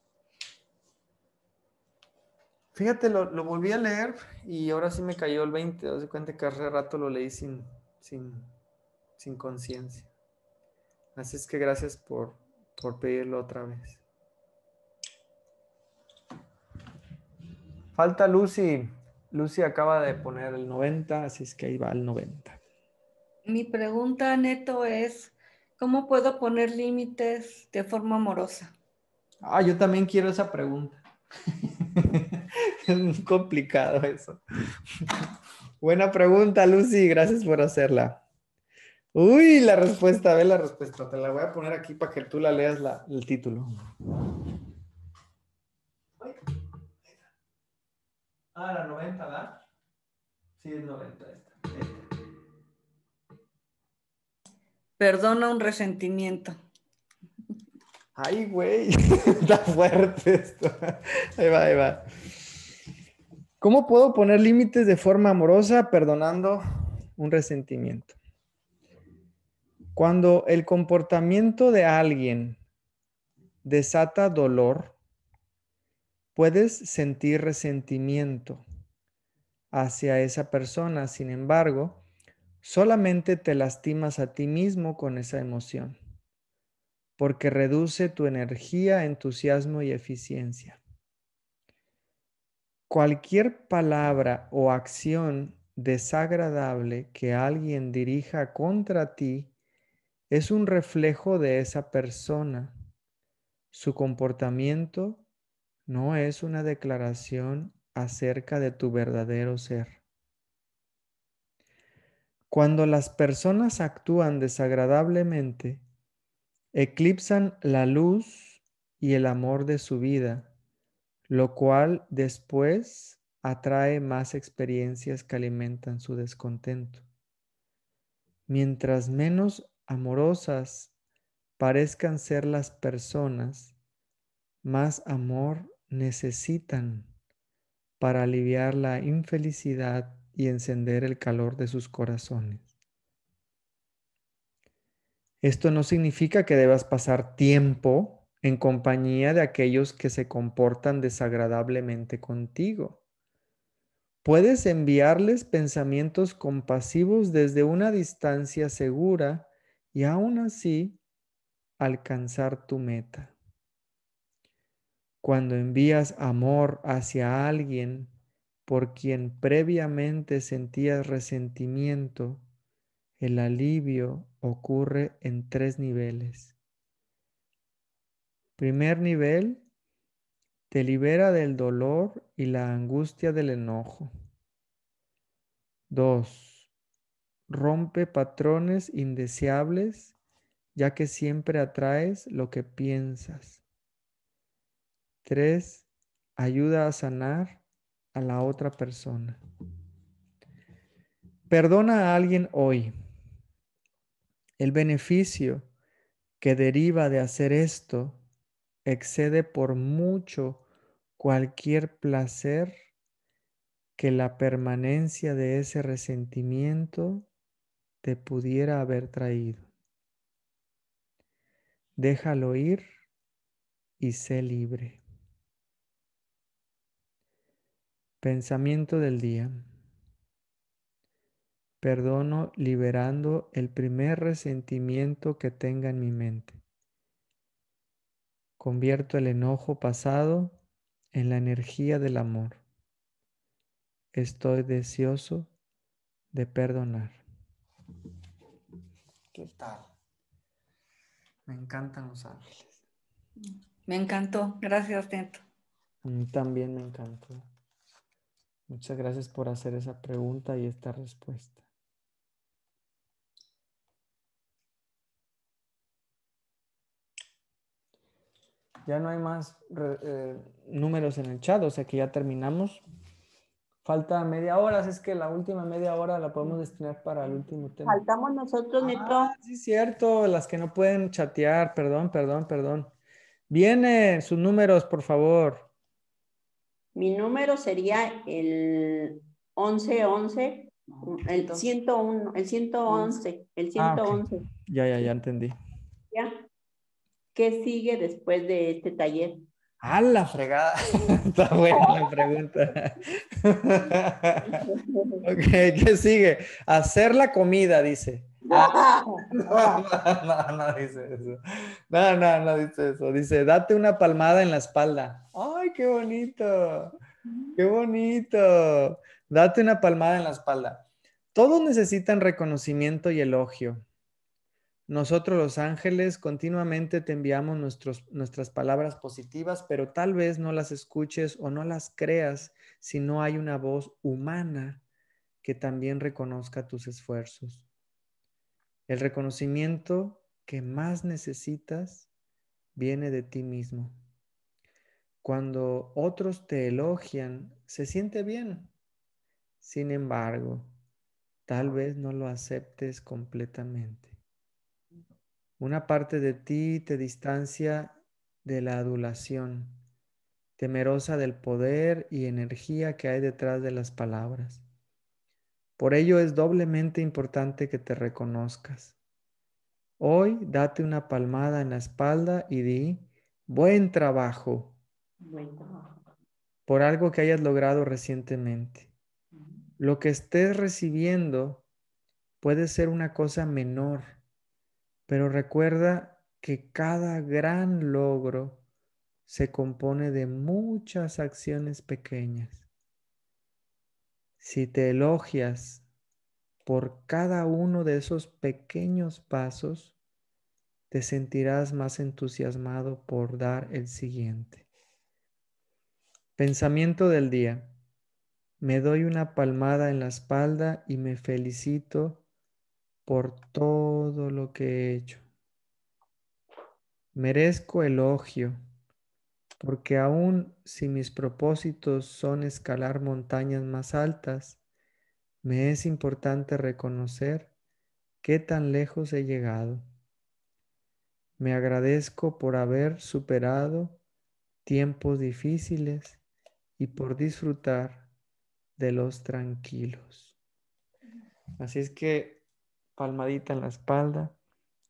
Fíjate, lo, volví a leer y ahora sí me cayó el 20. Te das cuenta que hace rato lo leí sin, sin conciencia. Así es que gracias por, pedirlo otra vez. Falta Lucy. Lucy acaba de poner el 90, así es que ahí va el 90. Mi pregunta, Neto, es, ¿cómo puedo poner límites de forma amorosa? Ah, yo también quiero esa pregunta. (laughs) es muy complicado eso. Buena pregunta, Lucy. Gracias por hacerla. Uy, la respuesta, ve la respuesta. Te la voy a poner aquí para que tú la leas la, el título. Ah, la 90, ¿verdad? Sí, es 90 Perdona un resentimiento. Ay, güey, (laughs) está fuerte esto. Ahí va, ahí va. ¿Cómo puedo poner límites de forma amorosa perdonando un resentimiento? Cuando el comportamiento de alguien desata dolor, puedes sentir resentimiento hacia esa persona. Sin embargo, solamente te lastimas a ti mismo con esa emoción, porque reduce tu energía, entusiasmo y eficiencia. Cualquier palabra o acción desagradable que alguien dirija contra ti es un reflejo de esa persona. Su comportamiento no es una declaración acerca de tu verdadero ser. Cuando las personas actúan desagradablemente, eclipsan la luz y el amor de su vida, lo cual después atrae más experiencias que alimentan su descontento. Mientras menos amorosas parezcan ser las personas, más amor necesitan para aliviar la infelicidad y encender el calor de sus corazones. Esto no significa que debas pasar tiempo en compañía de aquellos que se comportan desagradablemente contigo. Puedes enviarles pensamientos compasivos desde una distancia segura y aún así alcanzar tu meta. Cuando envías amor hacia alguien por quien previamente sentías resentimiento, el alivio ocurre en tres niveles. Primer nivel, te libera del dolor y la angustia del enojo. 2 Rompe patrones indeseables, ya que siempre atraes lo que piensas. 3. Ayuda a sanar a la otra persona. Perdona a alguien hoy. El beneficio que deriva de hacer esto excede por mucho cualquier placer que la permanencia de ese resentimiento te pudiera haber traído. Déjalo ir y sé libre. Pensamiento del día. Perdono liberando el primer resentimiento que tenga en mi mente. Convierto el enojo pasado en la energía del amor. Estoy deseoso de perdonar. ¿Qué tal? Me encantan los ángeles. Me encantó. Gracias, Tento A mí también me encantó. Muchas gracias por hacer esa pregunta y esta respuesta. Ya no hay más eh, números en el chat, o sea que ya terminamos falta media hora, así es que la última media hora la podemos destinar para el último tema. Faltamos nosotros, Neto. Ah, sí, cierto, las que no pueden chatear, perdón, perdón, perdón. Vienen sus números, por favor. Mi número sería el 1111, el 101, el 111, el 111. Ah, ya, ya, ya entendí. ¿Ya? ¿Qué sigue después de este taller? A la fregada. (laughs) Está buena la pregunta. (laughs) ok, ¿qué sigue? Hacer la comida, dice. (laughs) no, no, dice eso. No, no, no dice eso. Dice, date una palmada en la espalda. Ay, qué bonito. Qué bonito. Date una palmada en la espalda. Todos necesitan reconocimiento y elogio. Nosotros los ángeles continuamente te enviamos nuestros, nuestras palabras positivas, pero tal vez no las escuches o no las creas si no hay una voz humana que también reconozca tus esfuerzos. El reconocimiento que más necesitas viene de ti mismo. Cuando otros te elogian, se siente bien. Sin embargo, tal vez no lo aceptes completamente. Una parte de ti te distancia de la adulación, temerosa del poder y energía que hay detrás de las palabras. Por ello es doblemente importante que te reconozcas. Hoy date una palmada en la espalda y di, buen trabajo, por algo que hayas logrado recientemente. Lo que estés recibiendo puede ser una cosa menor pero recuerda que cada gran logro se compone de muchas acciones pequeñas. Si te elogias por cada uno de esos pequeños pasos, te sentirás más entusiasmado por dar el siguiente. Pensamiento del día. Me doy una palmada en la espalda y me felicito por todo lo que he hecho. Merezco elogio, porque aun si mis propósitos son escalar montañas más altas, me es importante reconocer qué tan lejos he llegado. Me agradezco por haber superado tiempos difíciles y por disfrutar de los tranquilos. Así es que palmadita en la espalda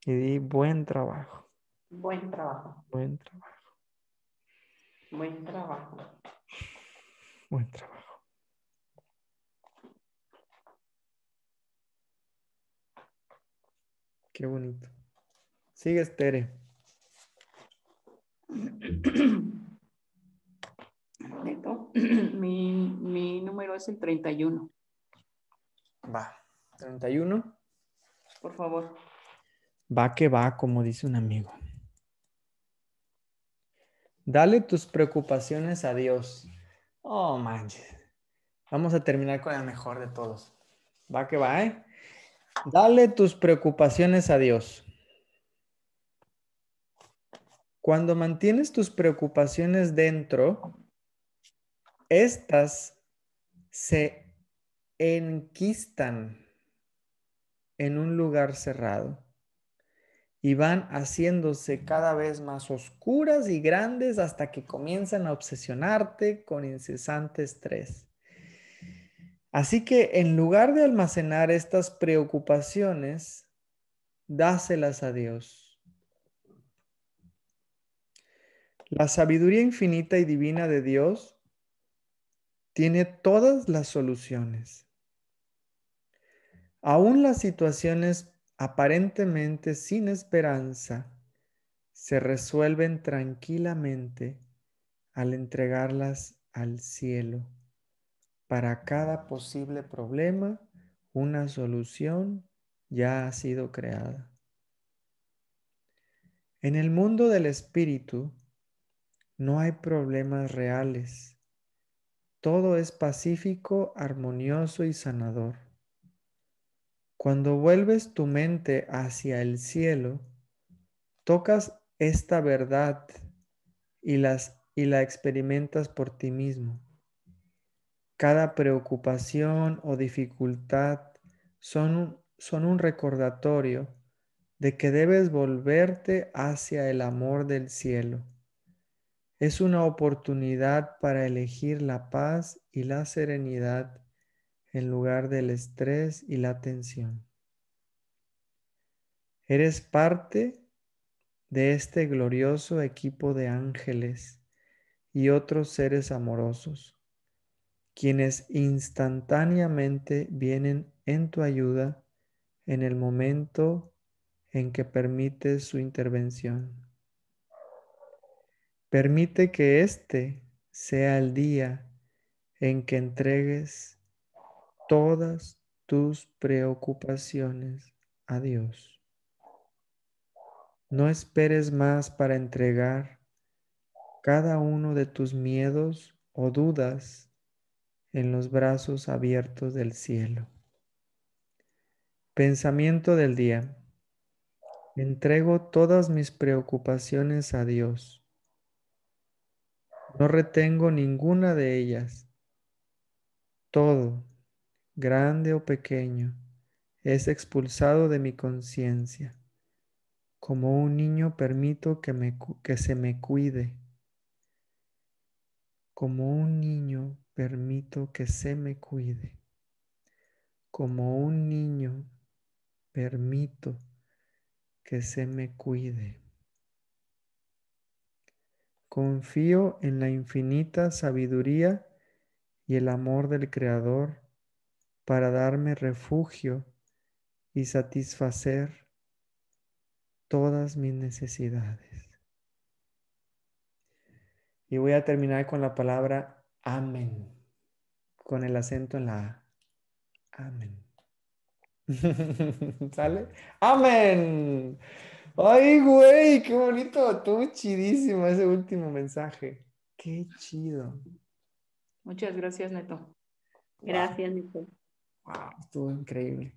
y di buen trabajo. Buen trabajo. Buen trabajo. Buen trabajo. Buen trabajo. Qué bonito. Sigue, Tere. (clears throat) Mi, mi número es el 31. Va, 31 por favor. Va que va, como dice un amigo. Dale tus preocupaciones a Dios. Oh, manches. Vamos a terminar con el mejor de todos. Va que va, ¿eh? Dale tus preocupaciones a Dios. Cuando mantienes tus preocupaciones dentro, estas se enquistan en un lugar cerrado y van haciéndose cada vez más oscuras y grandes hasta que comienzan a obsesionarte con incesante estrés. Así que en lugar de almacenar estas preocupaciones, dáselas a Dios. La sabiduría infinita y divina de Dios tiene todas las soluciones. Aún las situaciones aparentemente sin esperanza se resuelven tranquilamente al entregarlas al cielo. Para cada posible problema, una solución ya ha sido creada. En el mundo del espíritu no hay problemas reales. Todo es pacífico, armonioso y sanador. Cuando vuelves tu mente hacia el cielo, tocas esta verdad y, las, y la experimentas por ti mismo. Cada preocupación o dificultad son, son un recordatorio de que debes volverte hacia el amor del cielo. Es una oportunidad para elegir la paz y la serenidad en lugar del estrés y la tensión. Eres parte de este glorioso equipo de ángeles y otros seres amorosos, quienes instantáneamente vienen en tu ayuda en el momento en que permites su intervención. Permite que este sea el día en que entregues todas tus preocupaciones a Dios. No esperes más para entregar cada uno de tus miedos o dudas en los brazos abiertos del cielo. Pensamiento del día. Entrego todas mis preocupaciones a Dios. No retengo ninguna de ellas. Todo grande o pequeño, es expulsado de mi conciencia. Como un niño permito que, me, que se me cuide. Como un niño permito que se me cuide. Como un niño permito que se me cuide. Confío en la infinita sabiduría y el amor del Creador para darme refugio y satisfacer todas mis necesidades. Y voy a terminar con la palabra amén, con el acento en la Amén. (laughs) ¿Sale? Amén. Ay, güey, qué bonito. tú chidísimo ese último mensaje. Qué chido. Muchas gracias, Neto. Gracias, Nicole estuvo increíble.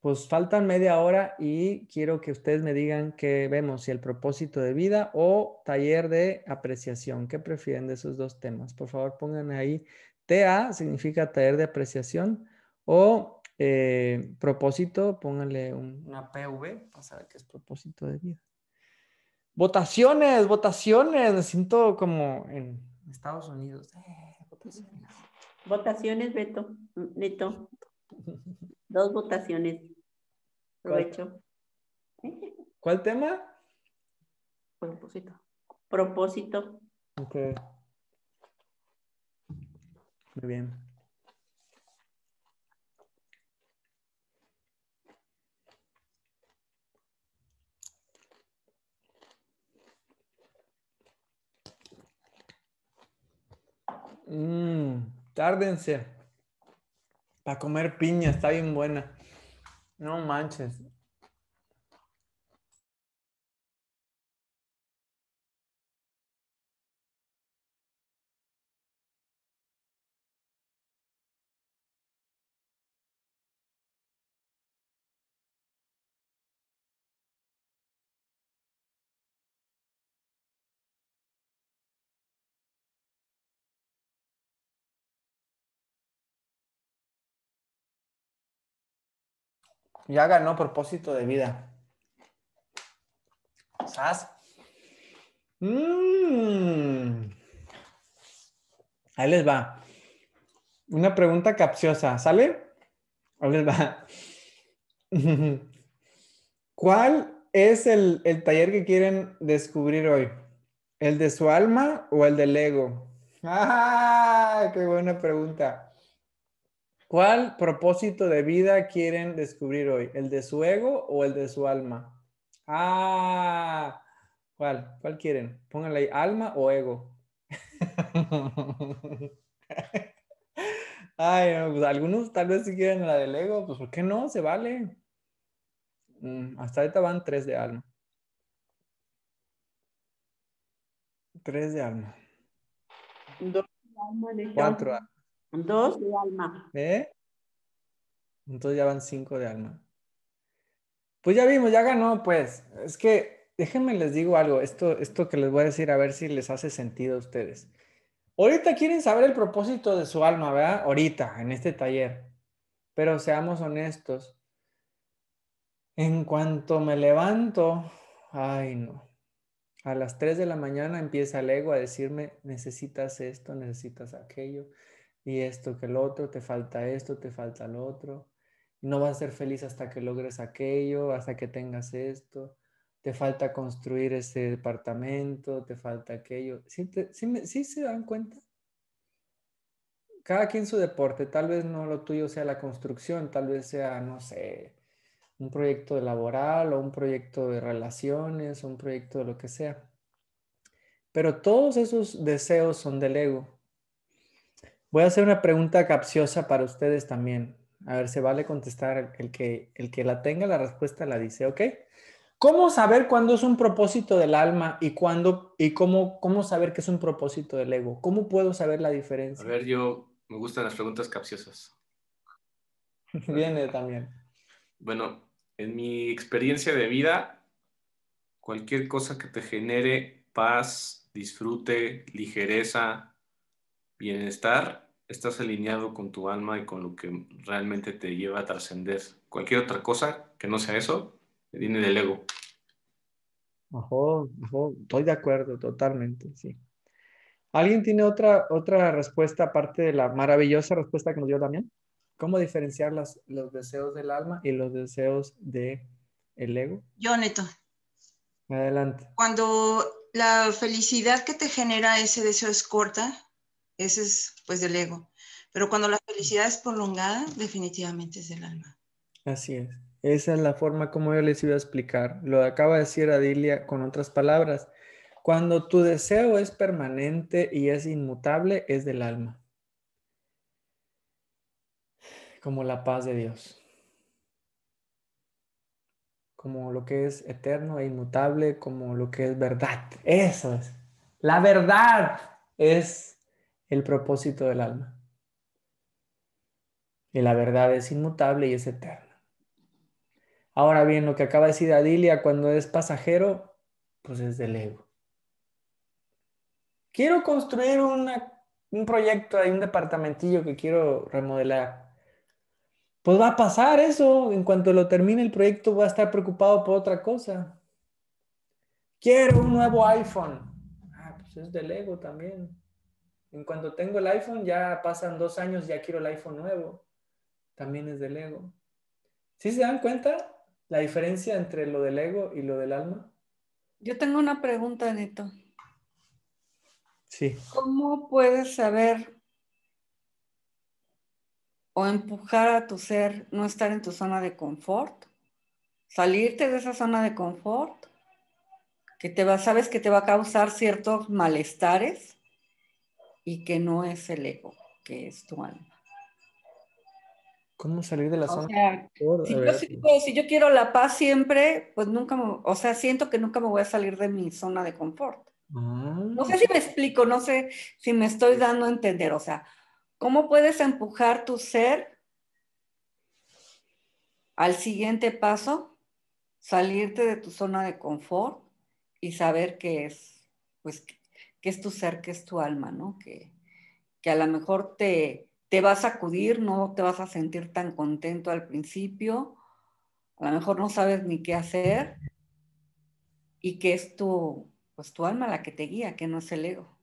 Pues faltan media hora y quiero que ustedes me digan qué vemos, si el propósito de vida o taller de apreciación. ¿Qué prefieren de esos dos temas? Por favor, pongan ahí. TA significa taller de apreciación o eh, propósito, pónganle una PV para saber qué es propósito de vida. Votaciones, votaciones. Me siento como en Estados Unidos. Eh, votaciones. Votaciones, Beto. Neto. (laughs) Dos votaciones. Aprovecho. ¿Cuál, tema? Propósito. Propósito. Ok. Muy bien. Mmm. Tárdense. Para comer piña, está bien buena. No manches. ya ganó propósito de vida. ¿sabes mm. Ahí les va. Una pregunta capciosa, ¿sale? Ahí les va. (laughs) ¿Cuál es el, el taller que quieren descubrir hoy? ¿El de su alma o el del ego? ¡Ah! (laughs) ¡Qué buena pregunta! ¿Cuál propósito de vida quieren descubrir hoy? ¿El de su ego o el de su alma? Ah, ¿cuál? ¿Cuál quieren? Pónganle ahí, alma o ego. (laughs) Ay, pues, algunos tal vez si quieren la del ego, pues ¿por qué no? Se vale. Mm, hasta ahorita van tres de alma. Tres de alma. Dos de alma. Cuatro de alma. Dos de alma. ¿Eh? Entonces ya van cinco de alma. Pues ya vimos, ya ganó, pues. Es que déjenme les digo algo, esto, esto que les voy a decir, a ver si les hace sentido a ustedes. Ahorita quieren saber el propósito de su alma, ¿verdad? Ahorita, en este taller. Pero seamos honestos. En cuanto me levanto, ay no. A las 3 de la mañana empieza el ego a decirme, necesitas esto, necesitas aquello, y esto que el otro, te falta esto, te falta el otro. No vas a ser feliz hasta que logres aquello, hasta que tengas esto. Te falta construir ese departamento, te falta aquello. ¿Sí, ¿Sí se dan cuenta? Cada quien su deporte. Tal vez no lo tuyo sea la construcción, tal vez sea, no sé, un proyecto laboral o un proyecto de relaciones un proyecto de lo que sea. Pero todos esos deseos son del ego Voy a hacer una pregunta capciosa para ustedes también. A ver, se vale contestar el que, el que la tenga, la respuesta la dice, ¿ok? ¿Cómo saber cuándo es un propósito del alma y cuándo y cómo, cómo saber que es un propósito del ego? ¿Cómo puedo saber la diferencia? A ver, yo me gustan las preguntas capciosas. (laughs) Viene también. Bueno, en mi experiencia de vida, cualquier cosa que te genere paz, disfrute, ligereza, bienestar, estás alineado con tu alma y con lo que realmente te lleva a trascender. Cualquier otra cosa que no sea eso, viene del ego. estoy de acuerdo totalmente, sí. ¿Alguien tiene otra, otra respuesta aparte de la maravillosa respuesta que nos dio Damián? ¿Cómo diferenciar los deseos del alma y los deseos del el ego? Yo, Neto. Adelante. Cuando la felicidad que te genera ese deseo es corta, ese es pues del ego. Pero cuando la felicidad es prolongada, definitivamente es del alma. Así es. Esa es la forma como yo les iba a explicar. Lo acaba de decir Adilia con otras palabras. Cuando tu deseo es permanente y es inmutable, es del alma. Como la paz de Dios. Como lo que es eterno e inmutable, como lo que es verdad. Eso es. La verdad es el propósito del alma. Y la verdad es inmutable y es eterna. Ahora bien, lo que acaba de decir Adilia cuando es pasajero, pues es del ego. Quiero construir un proyecto, hay un departamentillo que quiero remodelar. Pues va a pasar eso. En cuanto lo termine el proyecto, va a estar preocupado por otra cosa. Quiero un nuevo iPhone. Ah, pues es del ego también. En cuanto tengo el iPhone, ya pasan dos años, ya quiero el iPhone nuevo. También es del ego. ¿Sí se dan cuenta la diferencia entre lo del ego y lo del alma? Yo tengo una pregunta, Neto. Sí. ¿Cómo puedes saber o empujar a tu ser no estar en tu zona de confort? Salirte de esa zona de confort que te sabes que te va a causar ciertos malestares y que no es el ego, que es tu alma. ¿Cómo salir de la zona? Sea, si, yo, si, yo, quiero la paz siempre, pues nunca, o sea, siento que nunca me voy a salir de mi zona de confort. No sé ah. si me explico, no sé si me estoy dando a entender, o sea, ¿cómo puedes empujar tu ser al siguiente paso? Salirte de tu zona de confort y saber qué es, pues, que es tu ser, que es tu alma, ¿no? Que, que a lo mejor te, vas a acudir, no te vas a sentir tan contento al principio, a lo mejor no sabes ni qué hacer y que es tu, pues, tu alma la que te guía, que no es el ego.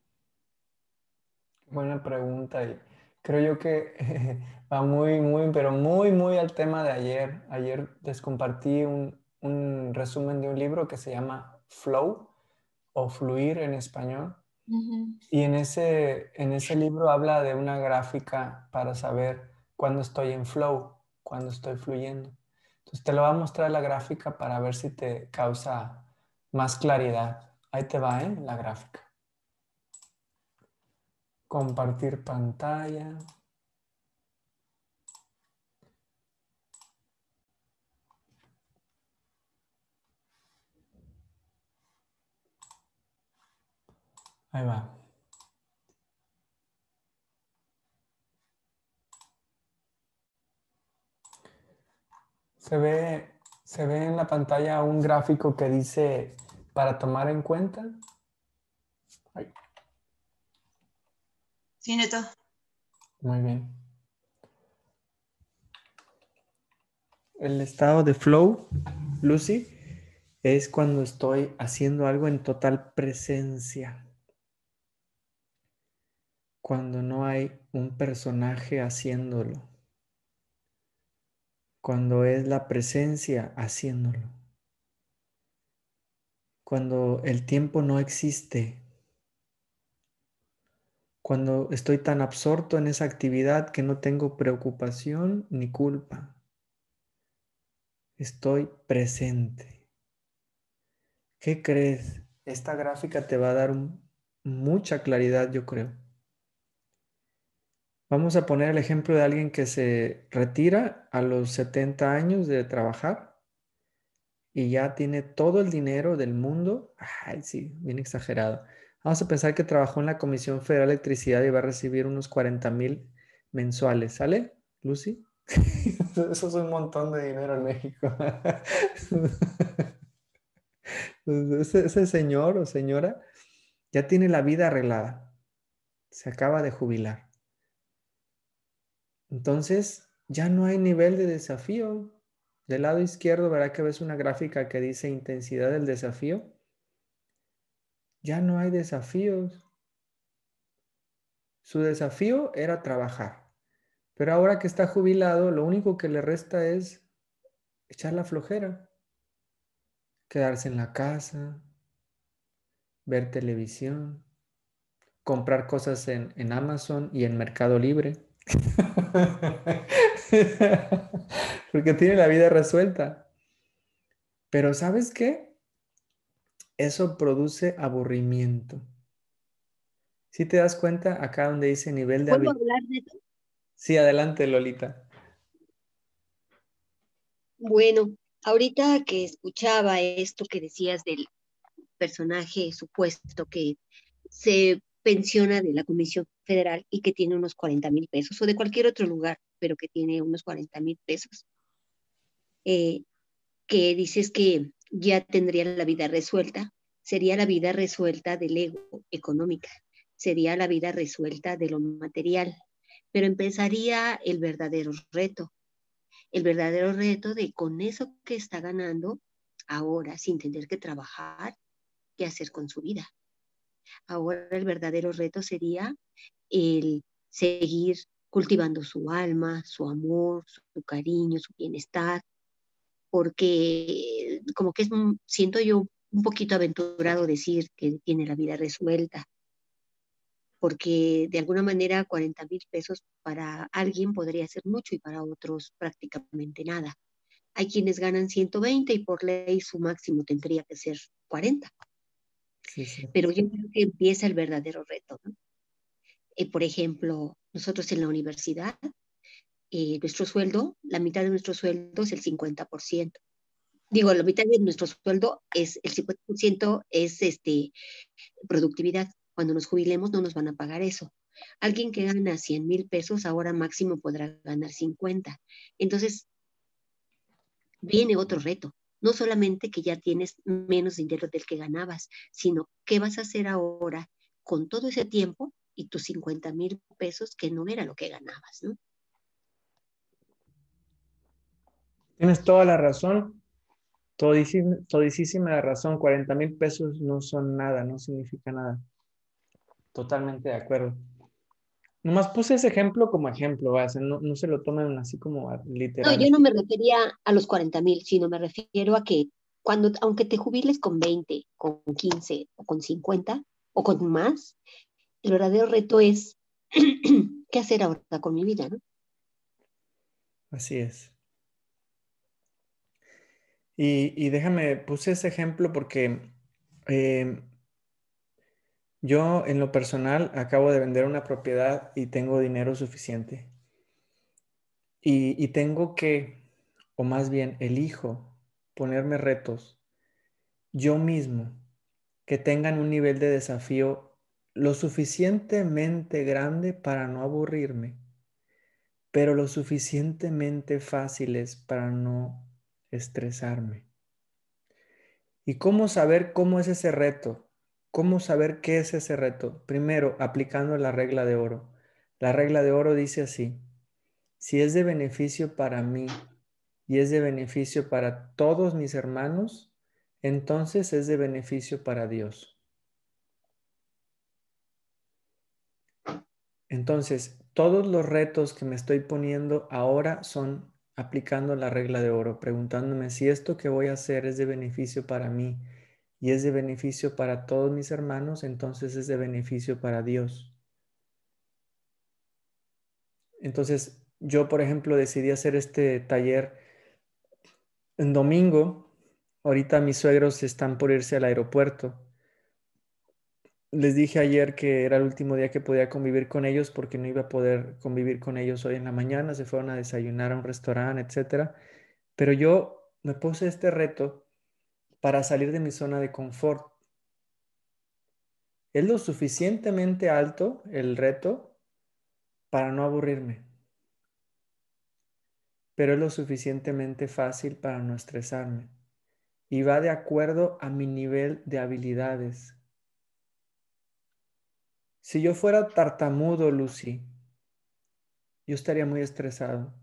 Buena pregunta y creo yo que (laughs) va muy, muy, pero muy, muy al tema de ayer. Ayer les compartí un, un resumen de un libro que se llama Flow o Fluir en español y en ese, en ese libro habla de una gráfica para saber cuándo estoy en flow, cuándo estoy fluyendo. Entonces te lo va a mostrar la gráfica para ver si te causa más claridad. Ahí te va, ¿eh? La gráfica. Compartir pantalla. Ahí va. Se ve, se ve en la pantalla un gráfico que dice para tomar en cuenta. Sí, Neto. Muy bien. El estado de flow, Lucy, es cuando estoy haciendo algo en total presencia cuando no hay un personaje haciéndolo, cuando es la presencia haciéndolo, cuando el tiempo no existe, cuando estoy tan absorto en esa actividad que no tengo preocupación ni culpa. Estoy presente. ¿Qué crees? Esta gráfica te va a dar mucha claridad, yo creo. Vamos a poner el ejemplo de alguien que se retira a los 70 años de trabajar y ya tiene todo el dinero del mundo. Ay, sí, bien exagerado. Vamos a pensar que trabajó en la Comisión Federal de Electricidad y va a recibir unos 40 mil mensuales. ¿Sale, Lucy? (laughs) Eso es un montón de dinero en México. (laughs) ese, ese señor o señora ya tiene la vida arreglada. Se acaba de jubilar entonces, ya no hay nivel de desafío. Del lado izquierdo, verá que ves una gráfica que dice intensidad del desafío. Ya no hay desafíos. Su desafío era trabajar. Pero ahora que está jubilado, lo único que le resta es echar la flojera. Quedarse en la casa, ver televisión, comprar cosas en, en Amazon y en Mercado Libre. (laughs) Porque tiene la vida resuelta. Pero ¿sabes qué? Eso produce aburrimiento. Si te das cuenta, acá donde dice nivel de... ¿Puedo hablar Sí, adelante, Lolita. Bueno, ahorita que escuchaba esto que decías del personaje supuesto que se pensiona de la Comisión Federal y que tiene unos 40 mil pesos, o de cualquier otro lugar, pero que tiene unos 40 mil pesos, eh, que dices que ya tendría la vida resuelta, sería la vida resuelta del ego económica, sería la vida resuelta de lo material, pero empezaría el verdadero reto, el verdadero reto de con eso que está ganando ahora, sin tener que trabajar, qué hacer con su vida. Ahora el verdadero reto sería el seguir cultivando su alma, su amor, su cariño, su bienestar, porque como que siento yo un poquito aventurado decir que tiene la vida resuelta, porque de alguna manera 40 mil pesos para alguien podría ser mucho y para otros prácticamente nada. Hay quienes ganan 120 y por ley su máximo tendría que ser 40. Pero yo creo que empieza el verdadero reto. Eh, por ejemplo, nosotros en la universidad, eh, nuestro sueldo, la mitad de nuestro sueldo es el 50%. Digo, la mitad de nuestro sueldo es el 50% es este, productividad. Cuando nos jubilemos no nos van a pagar eso. Alguien que gana 100 mil pesos ahora máximo podrá ganar 50. Entonces, viene otro reto no solamente que ya tienes menos dinero del que ganabas, sino qué vas a hacer ahora con todo ese tiempo y tus 50 mil pesos que no era lo que ganabas, Tienes toda la razón, todísima, la razón, 40 mil pesos no son nada, no significa nada. Totalmente de acuerdo. Nomás puse ese ejemplo como ejemplo, o no, se lo toman así como literal. No, yo no me refería a los 40 mil, sino me refiero a que cuando, aunque te jubiles con 20, con 15 o con 50 o con más, el verdadero reto es (clears throat) qué hacer ahora con mi vida, ¿no? Así es. Y, déjame, puse ese ejemplo porque em, yo en lo personal acabo de vender una propiedad y tengo dinero suficiente. Y, tengo que, o más bien elijo, ponerme retos yo mismo que tengan un nivel de desafío lo suficientemente grande para no aburrirme, pero lo suficientemente fáciles para no estresarme. ¿Y cómo saber cómo es ese reto? ¿Cómo saber qué es ese reto? Primero, aplicando la regla de oro. La regla de oro dice así, si es de beneficio para mí y es de beneficio para todos mis hermanos, entonces es de beneficio para Dios. Entonces, todos los retos que me estoy poniendo ahora son aplicando la regla de oro, preguntándome si esto que voy a hacer es de beneficio para mí, y es de beneficio para todos mis hermanos, entonces es de beneficio para Dios. Entonces, yo, por ejemplo, decidí hacer este taller en domingo. Ahorita mis suegros están por irse al aeropuerto. Les dije ayer que era el último día que podía convivir con ellos porque no iba a poder convivir con ellos hoy en la mañana. Se fueron a desayunar a un restaurante, etc. Pero yo me puse este reto para salir de mi zona de confort. Es lo suficientemente alto el reto para no aburrirme, pero es lo suficientemente fácil para no estresarme y va de acuerdo a mi nivel de habilidades. Si yo fuera tartamudo, Lucy, yo estaría muy estresado.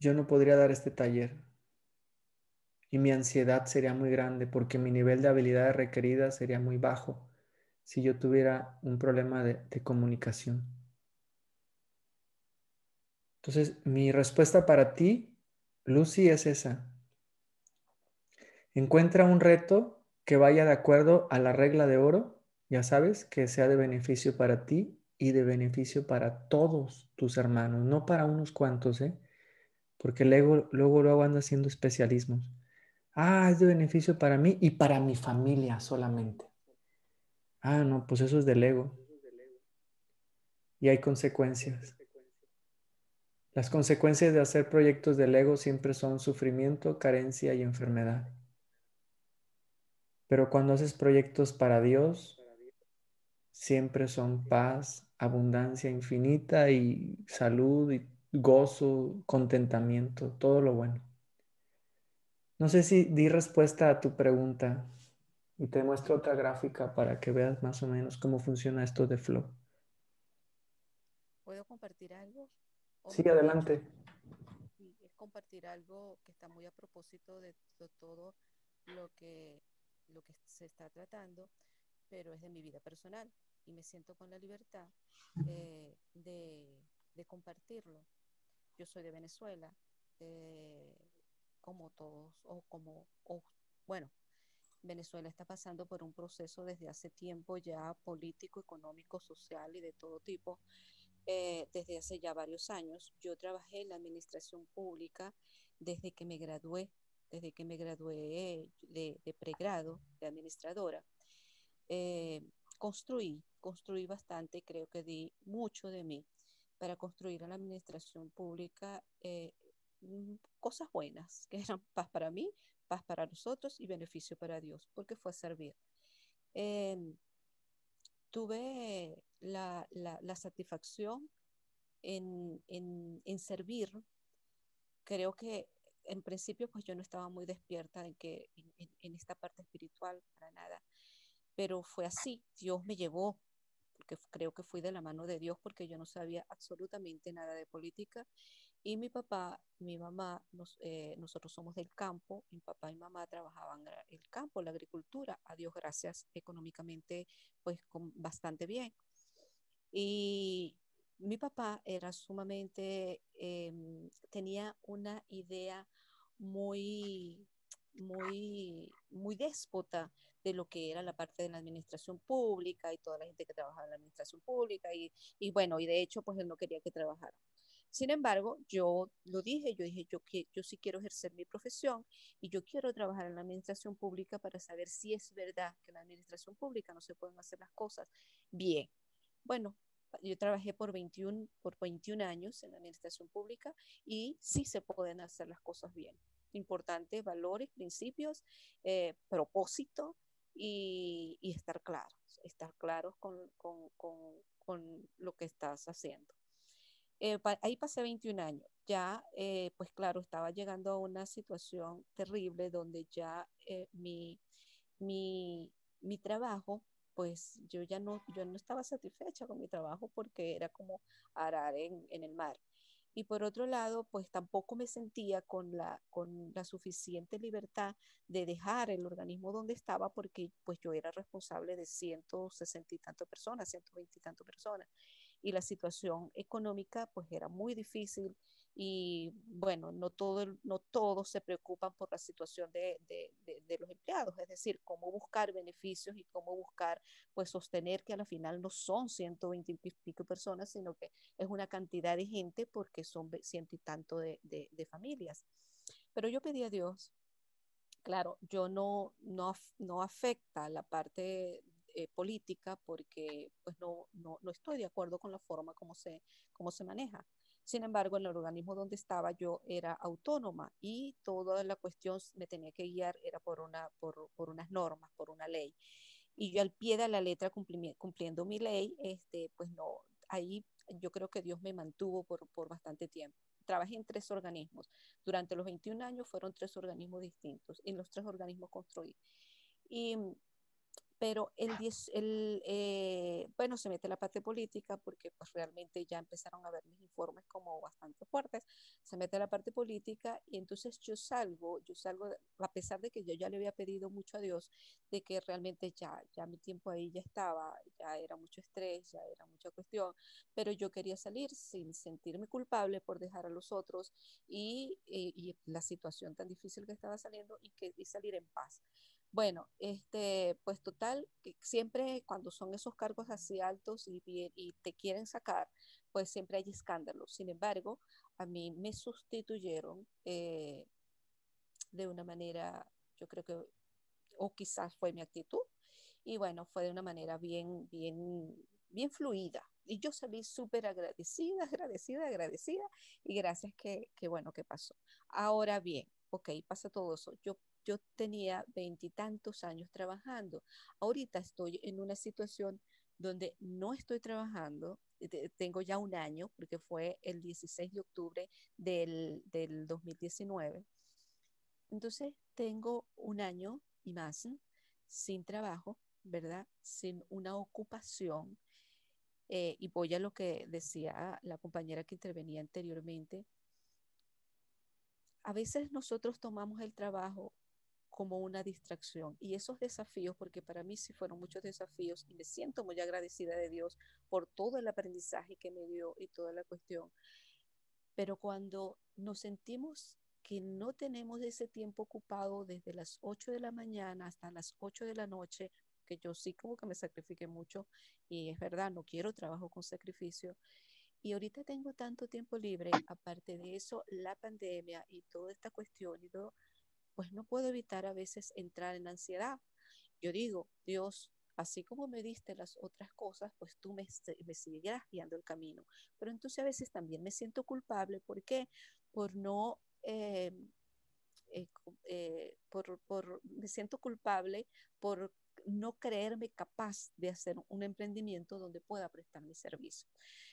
Yo no podría dar este taller y mi ansiedad sería muy grande porque mi nivel de habilidad requerida sería muy bajo si yo tuviera un problema de, comunicación. Entonces, mi respuesta para ti, Lucy, es esa. Encuentra un reto que vaya de acuerdo a la regla de oro, ya sabes, que sea de beneficio para ti y de beneficio para todos tus hermanos, no para unos cuantos, ¿eh? porque luego, luego, luego anda haciendo especialismos. Ah, es de beneficio para mí y para mi familia solamente. Ah, no, pues eso es del ego. Y hay consecuencias. Las consecuencias de hacer proyectos del ego siempre son sufrimiento, carencia y enfermedad. Pero cuando haces proyectos para Dios, siempre son paz, abundancia infinita y salud y gozo, contentamiento, todo lo bueno. No sé si di respuesta a tu pregunta y te muestro otra gráfica para que veas más o menos cómo funciona esto de flow. ¿Puedo compartir algo? Sí, adelante. Es compartir algo que está muy a propósito de, todo lo que, lo que se está tratando, pero es de mi vida personal y me siento con la libertad eh, de, compartirlo. Yo soy de Venezuela. Eh, como todos, o como, bueno, Venezuela está pasando por un proceso desde hace tiempo ya político, económico, social y de todo tipo, eh, desde hace ya varios años. Yo trabajé en la administración pública desde que me gradué, desde que me gradué de, pregrado de administradora. Eh, construí, construí bastante, creo que di mucho de mí para construir a la administración pública eh, Mm, cosas buenas, que eran paz para mí, paz para nosotros y beneficio para Dios, porque fue servir. Em, tuve la, la, la satisfacción en, en, en, servir. Creo que en principio pues yo no estaba muy despierta en, que, en, en esta parte espiritual para nada, pero fue así, Dios me llevó porque creo que fui de la mano de Dios, porque yo no sabía absolutamente nada de política y mi papá, mi mamá, eh, nosotros somos del campo, mi papá y mamá trabajaban el campo, la agricultura, a Dios gracias, económicamente, pues bastante bien. Y mi papá era sumamente, em, tenía una idea muy, muy, muy déspota de lo que era la parte de la administración pública y toda la gente que trabajaba en la administración pública. y bueno, y de hecho, pues él no quería que trabajara. Sin embargo, yo lo dije, yo dije, yo, que, yo sí quiero ejercer mi profesión y yo quiero trabajar en la administración pública para saber si es verdad que en la administración pública no se pueden hacer las cosas bien. Bueno, yo trabajé por 21, por 21 años en la administración pública y sí se pueden hacer las cosas bien. Importantes valores, principios, eh, propósito y, estar claros, estar claros con lo que estás haciendo. Eh, ahí pasé 21 años. Ya, eh, pues claro, estaba llegando a una situación terrible donde ya eh, mi, mi, mi trabajo, pues yo ya no, yo no estaba satisfecha con mi trabajo porque era como arar en, en el mar. Y por otro lado, pues tampoco me sentía con la, con la suficiente libertad de dejar el organismo donde estaba porque pues yo era responsable de 160 y tantas personas, 120 y tantas personas y la situación económica pues era muy difícil y bueno, no, todo, no todos se preocupan por la situación de, de, de, los empleados, es decir, cómo buscar beneficios y cómo buscar pues sostener que a la final no son 120 y pico personas, sino que es una cantidad de gente porque son ciento y tanto de, de familias. Pero yo pedí a Dios claro, yo no, no, no afecta la parte eh, política porque pues no, no, no, estoy de acuerdo con la forma como se, como se maneja. Sin embargo, en el organismo donde estaba yo era autónoma y toda la cuestión me tenía que guiar era por, una, por, por unas normas, por una ley. Y yo al pie de la letra cumpliendo mi ley, este, pues no, ahí yo creo que Dios me mantuvo por, por bastante tiempo trabajé en tres organismos. Durante los 21 años fueron tres organismos distintos. En los tres organismos construí. Y mm, pero el, el eh, bueno, se mete la parte política porque pues realmente ya empezaron a ver mis informes como bastante fuertes, se mete la parte política y entonces yo salgo, yo salgo, a pesar de que yo ya le había pedido mucho a Dios, de que realmente ya, ya mi tiempo ahí ya estaba, ya era mucho estrés, ya era mucha cuestión, pero yo quería salir sin sentirme culpable por dejar a los otros y, la situación tan difícil que estaba saliendo y, que, y salir en paz. Bueno, este, pues total, siempre cuando son esos cargos así altos y, y te quieren sacar, pues siempre hay escándalos. Sin embargo, a mí me sustituyeron eh, de una manera, yo creo que, o quizás fue mi actitud, y bueno, fue de una manera bien, bien, bien fluida. Y yo salí súper agradecida, agradecida, agradecida, y gracias que, bueno, que pasó. Ahora bien, ok, pasa todo eso. Yo yo tenía veintitantos años trabajando. Ahorita estoy en una situación donde no estoy trabajando, eh, tengo ya un año, porque fue el 16 de octubre del, del 2019. Entonces, tengo un año y más sin trabajo, ¿verdad? Sin una ocupación. Eh, y voy a lo que decía la compañera que intervenía anteriormente. A veces nosotros tomamos el trabajo como una distracción. Y esos desafíos, porque para mí sí fueron muchos desafíos y me siento muy agradecida de Dios por todo el aprendizaje que me dio y toda la cuestión. Pero cuando nos sentimos que no tenemos ese tiempo ocupado desde las 8 de la mañana hasta las 8 de la noche, que yo sí como que me sacrifique mucho y es verdad, no quiero trabajo con sacrificio. Y ahorita tengo tanto tiempo libre, aparte de eso, la pandemia y toda esta cuestión y todo, pues no puedo evitar a veces entrar en ansiedad. Yo digo, Dios, así como me diste las otras cosas, pues tú me, me seguirás guiando el camino. Pero entonces a veces también me siento culpable. ¿Por qué? Por no... Eh, eh, eh, por, por, me siento culpable por no creerme capaz de hacer un emprendimiento donde pueda prestar mi servicio.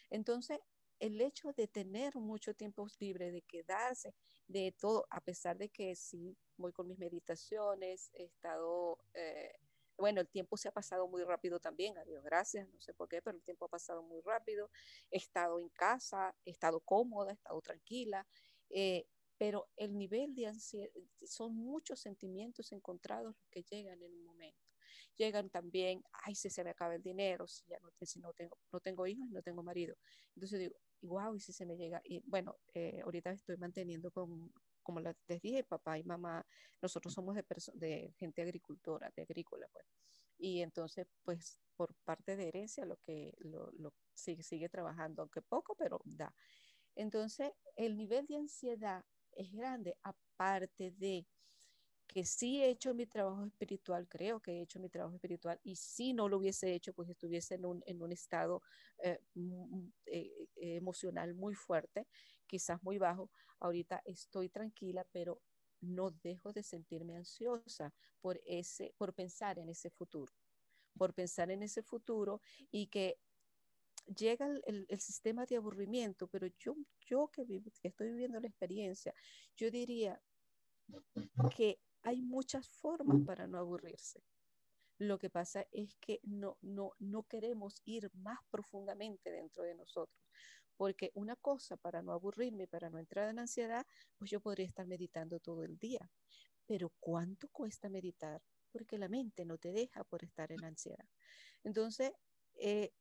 Entonces, el hecho de tener mucho tiempo libre, de quedarse, de todo, a pesar de que sí, voy con mis meditaciones, he estado, eh, bueno, el tiempo se ha pasado muy rápido también, adiós, gracias, no sé por qué, pero el tiempo ha pasado muy rápido, he estado en casa, he estado cómoda, he estado tranquila, eh, pero el nivel de ansiedad, son muchos sentimientos encontrados los que llegan en un momento llegan también, ay, si se me acaba el dinero, si ya no, tengo, no tengo hijos, no tengo marido. Entonces digo, wow, y si se me llega, y bueno, eh, ahorita estoy manteniendo con, como les dije, papá y mamá, nosotros somos de, de gente agricultora, de agrícola, pues. Y entonces, pues, por parte de herencia, lo que lo sigue, sigue trabajando, aunque poco, pero da. Entonces, el nivel de ansiedad es grande, aparte de que sí he hecho mi trabajo espiritual, creo que he hecho mi trabajo espiritual, y si no lo hubiese hecho, pues estuviese en un, en un estado eh, eh, eh, emocional muy fuerte, quizás muy bajo. Ahorita estoy tranquila, pero no dejo de sentirme ansiosa por, ese, por pensar en ese futuro, por pensar en ese futuro y que llega el, el, el, sistema de aburrimiento, pero yo, yo que, vivo, que, estoy viviendo la experiencia, yo diría que hay muchas formas para no aburrirse. Lo que pasa es que no, no, no queremos ir más profundamente dentro de nosotros, porque una cosa para no aburrirme, para no entrar en ansiedad, pues yo podría estar meditando todo el día. Pero ¿cuánto cuesta meditar? Porque la mente no te deja por estar en ansiedad. Entonces, eh,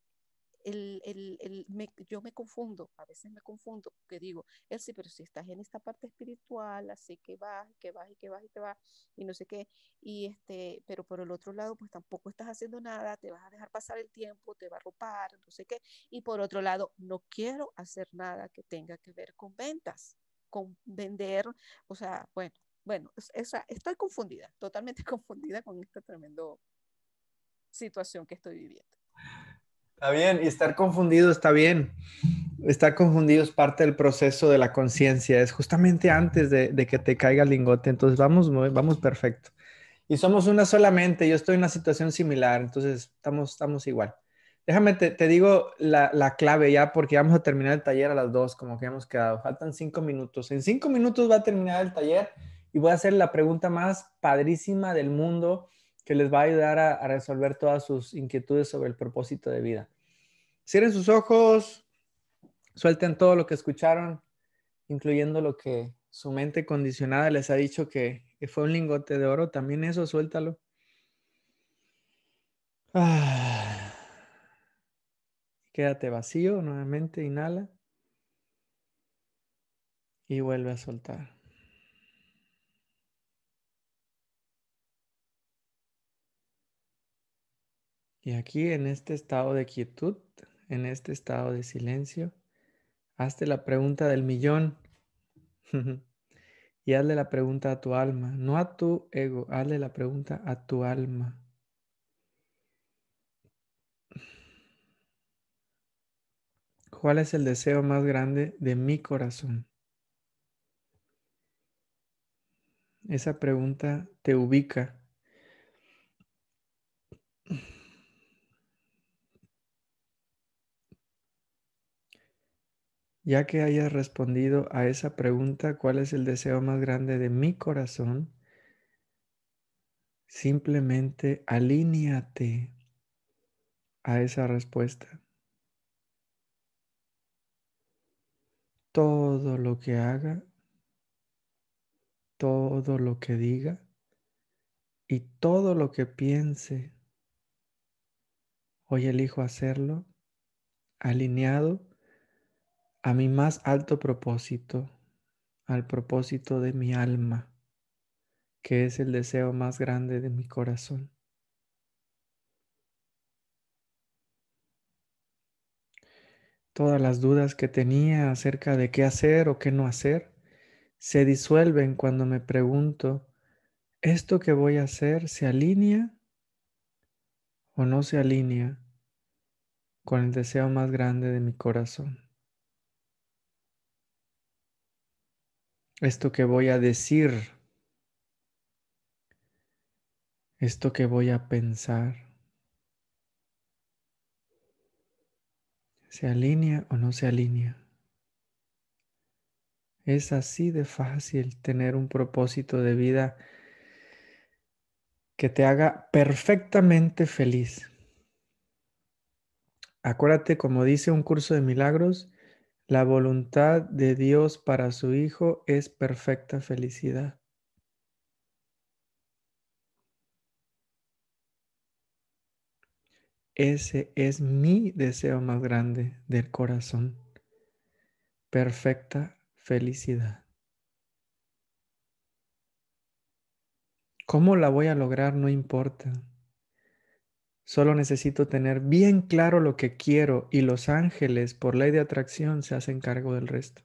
el, yo me confundo, a veces me confundo, que digo, él sí, pero si estás en esta parte espiritual, así que vas, que vas y que vas y te vas y no sé qué, y este, pero por el otro lado, pues tampoco estás haciendo nada, te vas a dejar pasar el tiempo, te va a ropar, no sé qué, y por otro lado, no quiero hacer nada que tenga que ver con ventas, con vender, o sea, bueno, bueno, esa, estoy confundida, totalmente (laughs) confundida con esta tremendo situación que estoy viviendo. Está bien, y estar confundido está bien. Estar confundido es parte del proceso de la conciencia, es justamente antes de, que te caiga el lingote, entonces vamos, vamos perfecto. Y somos una solamente, yo estoy en una situación similar, entonces estamos, estamos igual. Déjame, te, digo la, clave ya, porque vamos a terminar el taller a las dos, como que hemos quedado. Faltan cinco minutos. En cinco minutos va a terminar el taller y voy a hacer la pregunta más padrísima del mundo que les va a ayudar a resolver todas sus inquietudes sobre el propósito de vida. Cierren sus ojos, suelten todo lo que escucharon, incluyendo lo que su mente condicionada les ha dicho que, fue un lingote de oro. También eso, suéltalo. Ah. Quédate vacío nuevamente, inhala. Y vuelve a soltar. Y aquí en este estado de quietud en este estado de silencio, hazte la pregunta del millón (laughs) y hazle la pregunta a tu alma, no a tu ego, hazle la pregunta a tu alma. ¿Cuál es el deseo más grande de mi corazón? Esa pregunta te ubica Ya que hayas respondido a esa pregunta, ¿cuál es el deseo más grande de mi corazón? Simplemente alíniate a esa respuesta. Todo lo que haga, todo lo que diga y todo lo que piense, hoy elijo hacerlo alineado a mi más alto propósito, al propósito de mi alma, que es el deseo más grande de mi corazón. Todas las dudas que tenía acerca de qué hacer o qué no hacer se disuelven cuando me pregunto, ¿esto que voy a hacer se alinea o no se alinea con el deseo más grande de mi corazón? esto que voy a decir, esto que voy a pensar, ¿se alinea o no se alinea? Es así de fácil tener un propósito de vida que te haga perfectamente feliz. Acuérdate, como dice un curso de milagros, la voluntad de Dios para su Hijo es perfecta felicidad. Ese es mi deseo más grande del corazón. Perfecta felicidad. ¿Cómo la voy a lograr? No importa. Solo necesito tener bien claro lo que quiero y los ángeles, por ley de atracción, se hacen cargo del resto.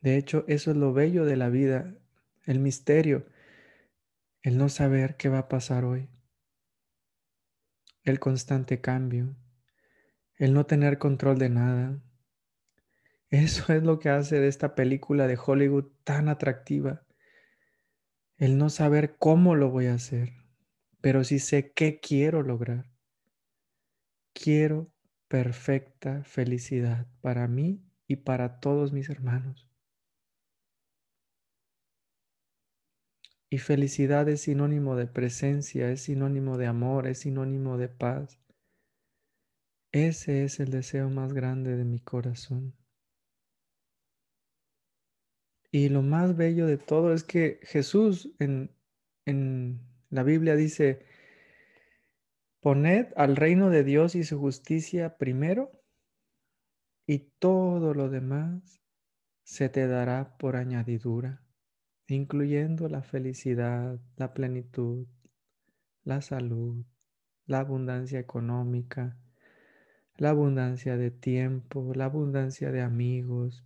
De hecho, eso es lo bello de la vida, el misterio, el no saber qué va a pasar hoy, el constante cambio, el no tener control de nada. (laughs) Eso es lo que hace de esta película de Hollywood tan atractiva el no saber cómo lo voy a hacer, pero sí sé qué quiero lograr. Quiero perfecta felicidad para mí y para todos mis hermanos. Y felicidad es sinónimo de presencia, es sinónimo de amor, es sinónimo de paz. Ese es el deseo más grande de mi corazón. Y lo más bello de todo es que Jesús en, la Biblia dice, poned al reino de Dios y su justicia primero y todo lo demás se te dará por añadidura, incluyendo la felicidad, la plenitud, la salud, la abundancia económica, la abundancia de tiempo, la abundancia de amigos,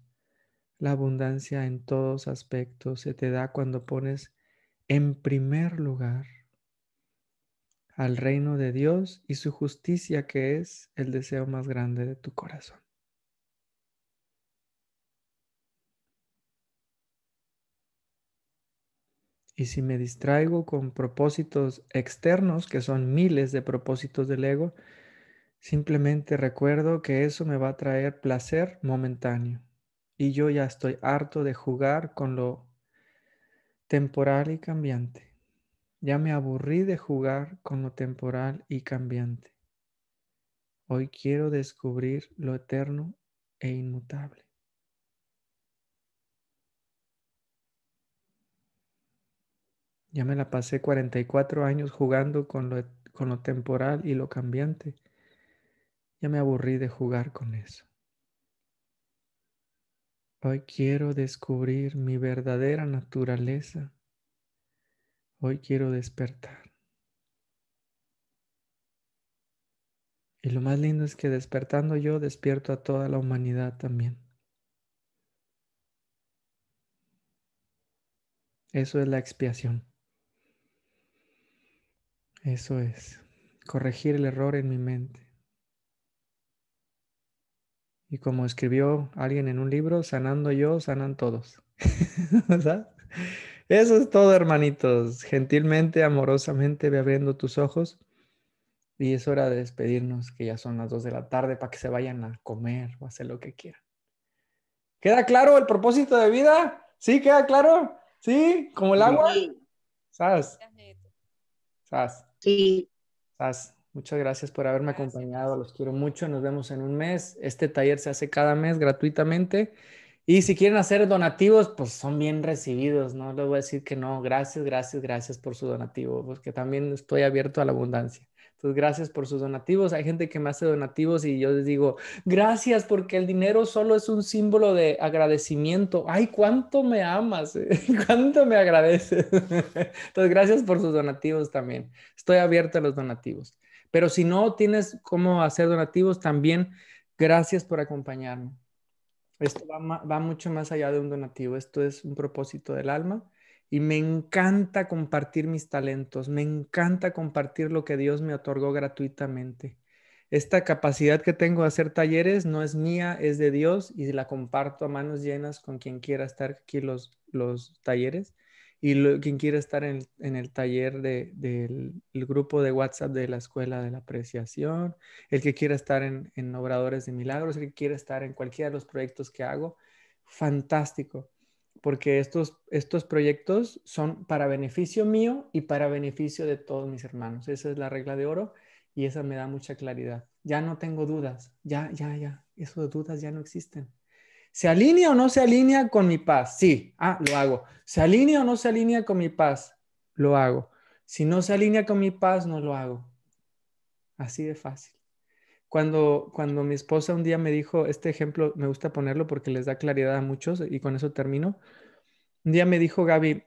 la abundancia en todos aspectos se te da cuando pones en primer lugar al reino de Dios y su justicia que es el deseo más grande de tu corazón. Y si me distraigo con propósitos externos, que son miles de propósitos del ego, simplemente recuerdo que eso me va a traer placer momentáneo y yo ya estoy harto de jugar con lo temporal y cambiante. Ya me aburrí de jugar con lo temporal y cambiante. Hoy quiero descubrir lo eterno e inmutable. Ya me la pasé 44 años jugando con lo, con lo temporal y lo cambiante. Ya me aburrí de jugar con eso. Hoy quiero descubrir mi verdadera naturaleza. Hoy quiero despertar. Y lo más lindo es que despertando yo despierto a toda la humanidad también. Eso es la expiación. Eso es corregir el error en mi mente. Y como escribió alguien en un libro, sanando yo, sanan todos. (laughs) Eso es todo, hermanitos. Gentilmente, amorosamente, ve abriendo tus ojos. Y es hora de despedirnos, que ya son las dos de la tarde, para que se vayan a comer o hacer lo que quieran. ¿Queda claro el propósito de vida? ¿Sí? ¿Queda claro? ¿Sí? ¿Como el agua? ¿Sabes? ¿Sas? Sí. ¿Sas? Muchas gracias por haberme acompañado, los quiero mucho, nos vemos en un mes. Este taller se hace cada mes gratuitamente y si quieren hacer donativos, pues son bien recibidos, no les voy a decir que no, gracias, gracias, gracias por su donativo, porque pues también estoy abierto a la abundancia. Entonces, gracias por sus donativos. Hay gente que me hace donativos y yo les digo, gracias porque el dinero solo es un símbolo de agradecimiento. Ay, cuánto me amas, eh, (laughs) cuánto me agradeces. (laughs) Entonces, gracias por sus donativos también. Estoy abierto a los donativos. Pero si no tienes cómo hacer donativos, también gracias por acompañarme. Esto va, mucho más allá de un donativo, esto es un propósito del alma y me encanta compartir mis talentos, me encanta compartir lo que Dios me otorgó gratuitamente. Esta capacidad que tengo de hacer talleres no es mía, es de Dios y la comparto a manos llenas con quien quiera estar aquí los, los talleres. Y quien quiera estar en, el taller del grupo de WhatsApp de la Escuela de la Apreciación, el que quiera estar en, Obradores de Milagros, el que quiera estar en cualquiera de los proyectos que hago, fantástico, porque estos, estos proyectos son para beneficio mío y para beneficio de todos mis hermanos. Esa es la regla de oro y esa me da mucha claridad. Ya no tengo dudas, ya, ya, ya, esas dudas ya no existen. ¿Se alinea o no se alinea con mi paz? Sí, ah, lo hago. ¿Se alinea o no se alinea con mi paz? Lo hago. Si no se alinea con mi paz, no lo hago. Así de fácil. Cuando, cuando mi esposa un día me dijo, este ejemplo me gusta ponerlo porque les da claridad a muchos y con eso termino. Un día me dijo Gaby,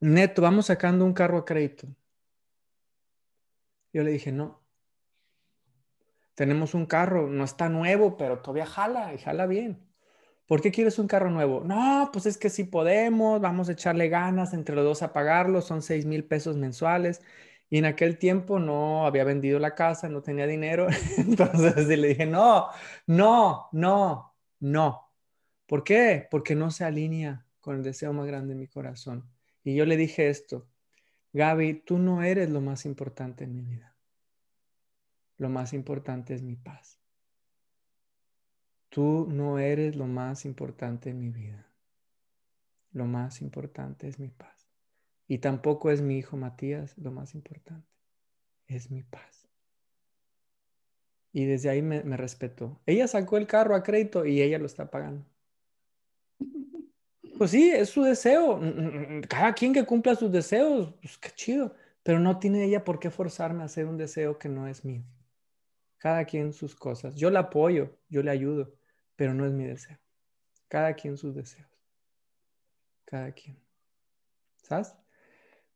neto, vamos sacando un carro a crédito. Yo le dije, no. Tenemos un carro, no está nuevo, pero todavía jala y jala bien. ¿Por qué quieres un carro nuevo? No, pues es que sí podemos, vamos a echarle ganas entre los dos a pagarlo, son 6 mil pesos mensuales. Y en aquel tiempo no había vendido la casa, no tenía dinero. (laughs) Entonces le dije, no, no, no, no. ¿Por qué? Porque no se alinea con el deseo más grande de mi corazón. Y yo le dije esto, Gaby, tú no eres lo más importante en mi vida. Lo más importante es mi paz. Tú no eres lo más importante en mi vida. Lo más importante es mi paz. Y tampoco es mi hijo Matías lo más importante. Es mi paz. Y desde ahí me, me respetó. Ella sacó el carro a crédito y ella lo está pagando. Pues sí, es su deseo. Mm, mm, mm, cada quien que cumpla sus deseos, pues qué chido. Pero no tiene ella por qué forzarme a hacer un deseo que no es mío cada quien sus cosas. Yo la apoyo, yo le ayudo, pero no es mi deseo. Cada quien sus deseos. Cada quien. ¿Sabes?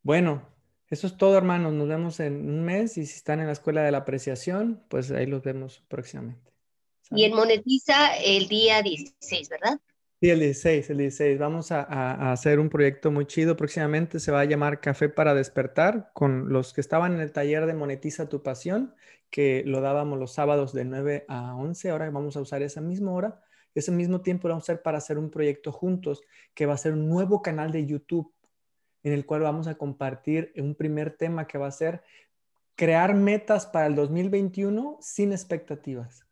Bueno, eso es todo, hermanos. Nos vemos en un mes y si están en la escuela de la apreciación, pues ahí los vemos próximamente. Y en Monetiza el día 16, ¿verdad? Sí, el 16, el 16. Vamos a, a, hacer un proyecto muy chido. Próximamente se va a llamar Café para Despertar con los que estaban en el taller de Monetiza tu Pasión que lo dábamos los sábados de 9 a 11, ahora vamos a usar esa misma hora, ese mismo tiempo lo vamos a usar para hacer un proyecto juntos, que va a ser un nuevo canal de YouTube, en el cual vamos a compartir un primer tema que va a ser crear metas para el 2021 sin expectativas.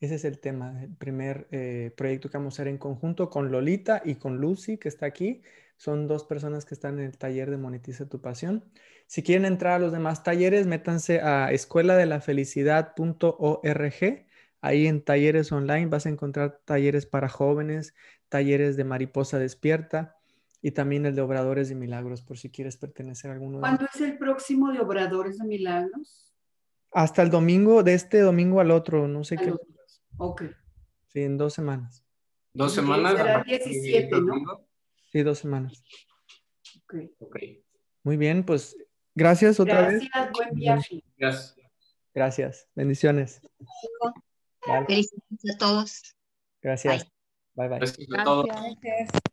Ese es el tema, el primer eh, proyecto que vamos a hacer en conjunto con Lolita y con Lucy, que está aquí, son dos personas que están en el taller de Monetiza tu Pasión. Si quieren entrar a los demás talleres, métanse a escueladelaFelicidad.org. Ahí en talleres online vas a encontrar talleres para jóvenes, talleres de Mariposa Despierta y también el de Obradores de Milagros, por si quieres pertenecer a alguno. ¿Cuándo es el próximo de Obradores de Milagros? Hasta el domingo, de este domingo al otro, no sé qué. Ok. Sí, en dos semanas. Dos semanas. Será 17, ¿no? Sí, dos semanas. Okay. Muy bien, pues gracias otra vez. Gracias, buen día, Gracias. Gracias, bendiciones. Gracias Felicidades a todos. Gracias. Bye bye. Gracias a todos. Gracias.